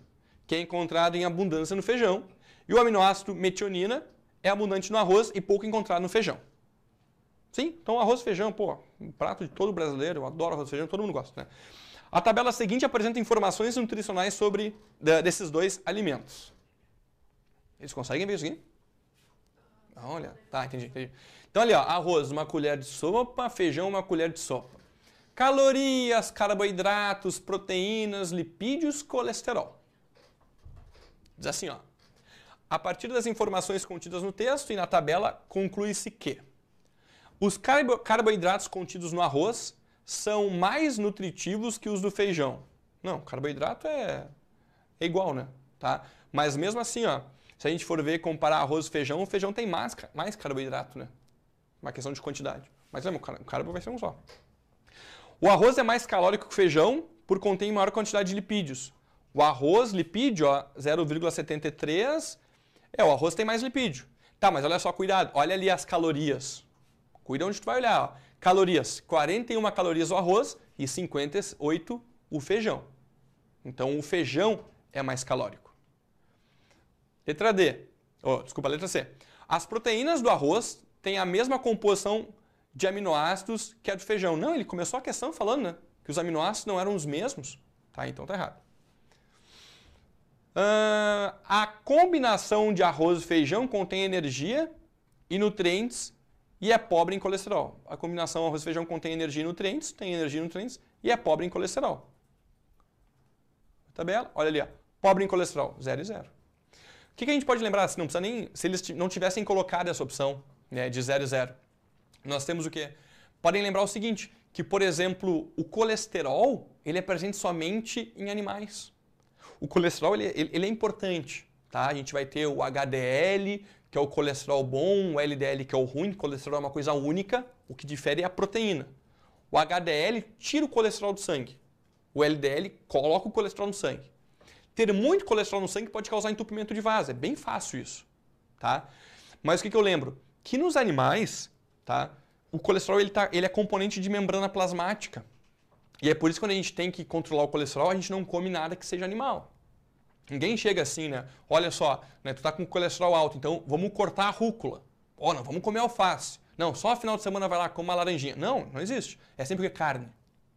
que é encontrado em abundância no feijão, e o aminoácido metionina é abundante no arroz e pouco encontrado no feijão. Sim? Então arroz e feijão, pô, um prato de todo brasileiro, eu adoro arroz e feijão, todo mundo gosta, né? A tabela seguinte apresenta informações nutricionais sobre desses dois alimentos. Eles conseguem ver isso aqui? Ah, olha, tá, entendi, entendi. Então ali, ó, arroz, uma colher de sopa, feijão, uma colher de sopa. Calorias, carboidratos, proteínas, lipídios, colesterol. Diz assim, ó. A partir das informações contidas no texto e na tabela, conclui-se que os carbo carboidratos contidos no arroz são mais nutritivos que os do feijão. Não, carboidrato é, é igual, né? Tá? Mas mesmo assim, ó, se a gente for ver, comparar arroz e feijão, o feijão tem mais, mais carboidrato, né? Uma questão de quantidade. Mas lembra, o carbo vai ser um só. O arroz é mais calórico que o feijão por contém maior quantidade de lipídios. O arroz, lipídio, 0,73, é, o arroz tem mais lipídio. Tá, mas olha só, cuidado, olha ali as calorias. Cuida onde tu vai olhar, ó. Calorias, 41 calorias o arroz e 58 o feijão. Então o feijão é mais calórico. Letra D. Oh, desculpa, letra C. As proteínas do arroz têm a mesma composição de aminoácidos que a do feijão. Não, ele começou a questão falando né, que os aminoácidos não eram os mesmos. Tá, então tá errado. Uh, a combinação de arroz e feijão contém energia e nutrientes e é pobre em colesterol. A combinação arroz e feijão contém energia e nutrientes, tem energia e nutrientes e é pobre em colesterol. Tabela, olha ali, ó. pobre em colesterol, zero e zero que, que a gente pode lembrar se não precisa nem se eles não tivessem colocado essa opção né, de zero e Nós temos o quê? Podem lembrar o seguinte, que por exemplo, o colesterol, ele é presente somente em animais. O colesterol ele, é, ele é importante, tá? A gente vai ter o HDL, que é o colesterol bom, o LDL que é o ruim, o colesterol é uma coisa única, o que difere é a proteína. O HDL tira o colesterol do sangue. O LDL coloca o colesterol no sangue. Ter muito colesterol no sangue pode causar entupimento de vaso. É bem fácil isso, tá? Mas o que, que eu lembro? Que nos animais, tá? O colesterol ele, tá, ele é componente de membrana plasmática. E é por isso que quando a gente tem que controlar o colesterol, a gente não come nada que seja animal. Ninguém chega assim, né? Olha só, né, tu tá com colesterol alto, então vamos cortar a rúcula. Ó, não, vamos comer alface. Não, só final de semana vai lá comer uma laranjinha. Não, não existe. É sempre carne,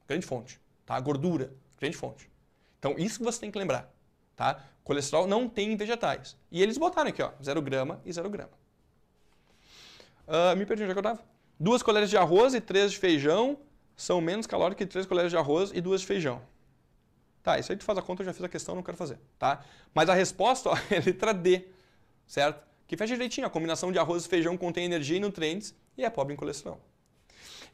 grande fonte, tá? Gordura, grande fonte. Então, isso que você tem que lembrar. Tá? Colesterol não tem em vegetais. E eles botaram aqui, ó, 0 grama e 0 grama. Uh, me perdi onde é que eu estava. Duas colheres de arroz e três de feijão são menos calóricas que três colheres de arroz e duas de feijão. Tá, isso aí tu faz a conta, eu já fiz a questão, não quero fazer, tá? Mas a resposta ó, é a letra D, certo? Que fecha direitinho, a combinação de arroz e feijão contém energia e nutrientes e é pobre em colesterol.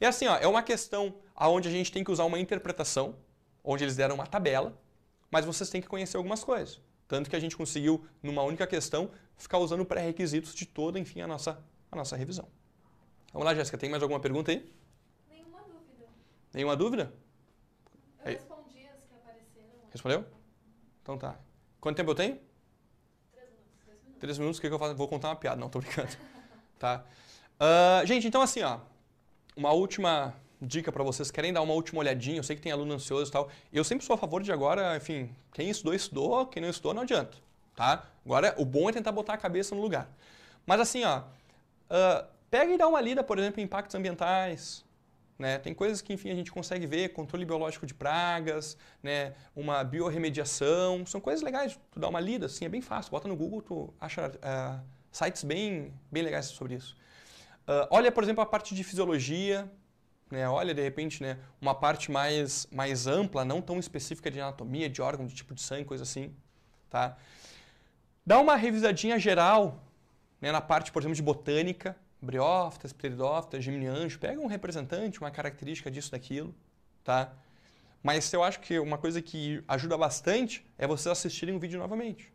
E é assim, ó, é uma questão onde a gente tem que usar uma interpretação, onde eles deram uma tabela, mas vocês têm que conhecer algumas coisas. Tanto que a gente conseguiu, numa única questão, ficar usando pré-requisitos de toda, enfim, a nossa, a nossa revisão. Vamos lá, Jéssica, tem mais alguma pergunta aí? Nenhuma dúvida. Nenhuma dúvida? Eu respondi as que apareceram. Respondeu? Então tá. Quanto tempo eu tenho? Três minutos. Três minutos, o que, que eu faço? Vou contar uma piada, não, tô brincando. tá. Uh, gente, então assim, ó, uma última dica para vocês querem dar uma última olhadinha, eu sei que tem aluno ansioso e tal. Eu sempre sou a favor de agora, enfim, quem estudou, estudou, quem não estudou, não adianta. Tá? Agora, o bom é tentar botar a cabeça no lugar. Mas assim, ó, uh, pega e dá uma lida, por exemplo, em impactos ambientais, né? Tem coisas que, enfim, a gente consegue ver, controle biológico de pragas, né? uma biorremediação, são coisas legais, tu dá uma lida, assim, é bem fácil, bota no Google, tu acha uh, sites bem, bem legais sobre isso. Uh, olha, por exemplo, a parte de fisiologia, né, olha de repente né, uma parte mais, mais ampla, não tão específica de anatomia, de órgão, de tipo de sangue, coisa assim. Tá? Dá uma revisadinha geral né, na parte, por exemplo, de botânica, briófitas, pteridófitas, gimnianjo, pega um representante, uma característica disso, daquilo. Tá? Mas eu acho que uma coisa que ajuda bastante é vocês assistirem o vídeo novamente.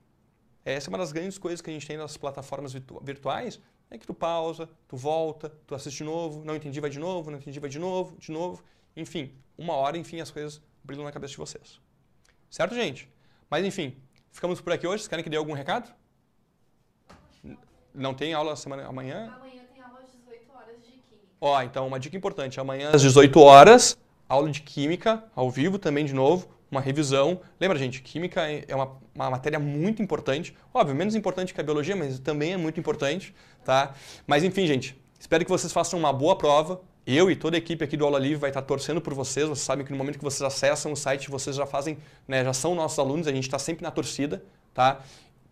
Essa é uma das grandes coisas que a gente tem nas plataformas virtuais, é que tu pausa, tu volta, tu assiste de novo, não entendi, vai de novo, não entendi, vai de novo, de novo. Enfim, uma hora, enfim, as coisas brilham na cabeça de vocês. Certo, gente? Mas enfim, ficamos por aqui hoje. Vocês querem que dê algum recado? Não tem aula semana amanhã? Amanhã tem aula às 18 horas de química. Ó, então uma dica importante, amanhã às 18 horas, aula de química ao vivo também de novo uma revisão. Lembra, gente, química é, é uma, uma, matéria muito importante. Óbvio, menos importante que a biologia, mas também é muito importante. Tá? Mas enfim, gente, espero que vocês façam uma boa prova. Eu e toda a equipe aqui do Aula Livre vai estar torcendo por vocês. Vocês sabem que no momento que vocês acessam o site, vocês já fazem, né, já são nossos alunos, a gente está sempre na torcida. Tá?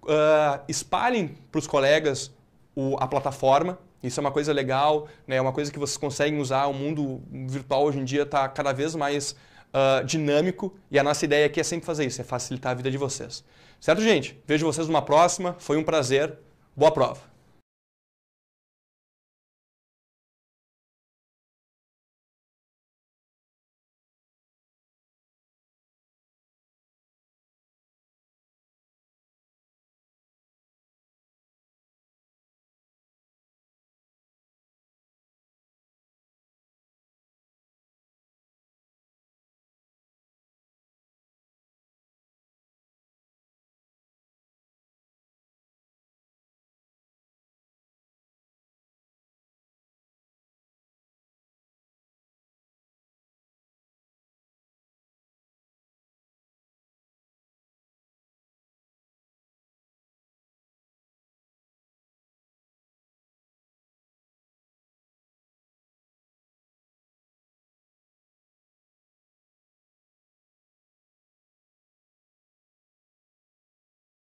Uh, espalhem para os colegas o, a plataforma, isso é uma coisa legal, né? é uma coisa que vocês conseguem usar. O mundo virtual hoje em dia está cada vez mais uh, dinâmico e a nossa ideia aqui é sempre fazer isso, é facilitar a vida de vocês. Certo, gente? Vejo vocês numa próxima. Foi um prazer. Boa prova.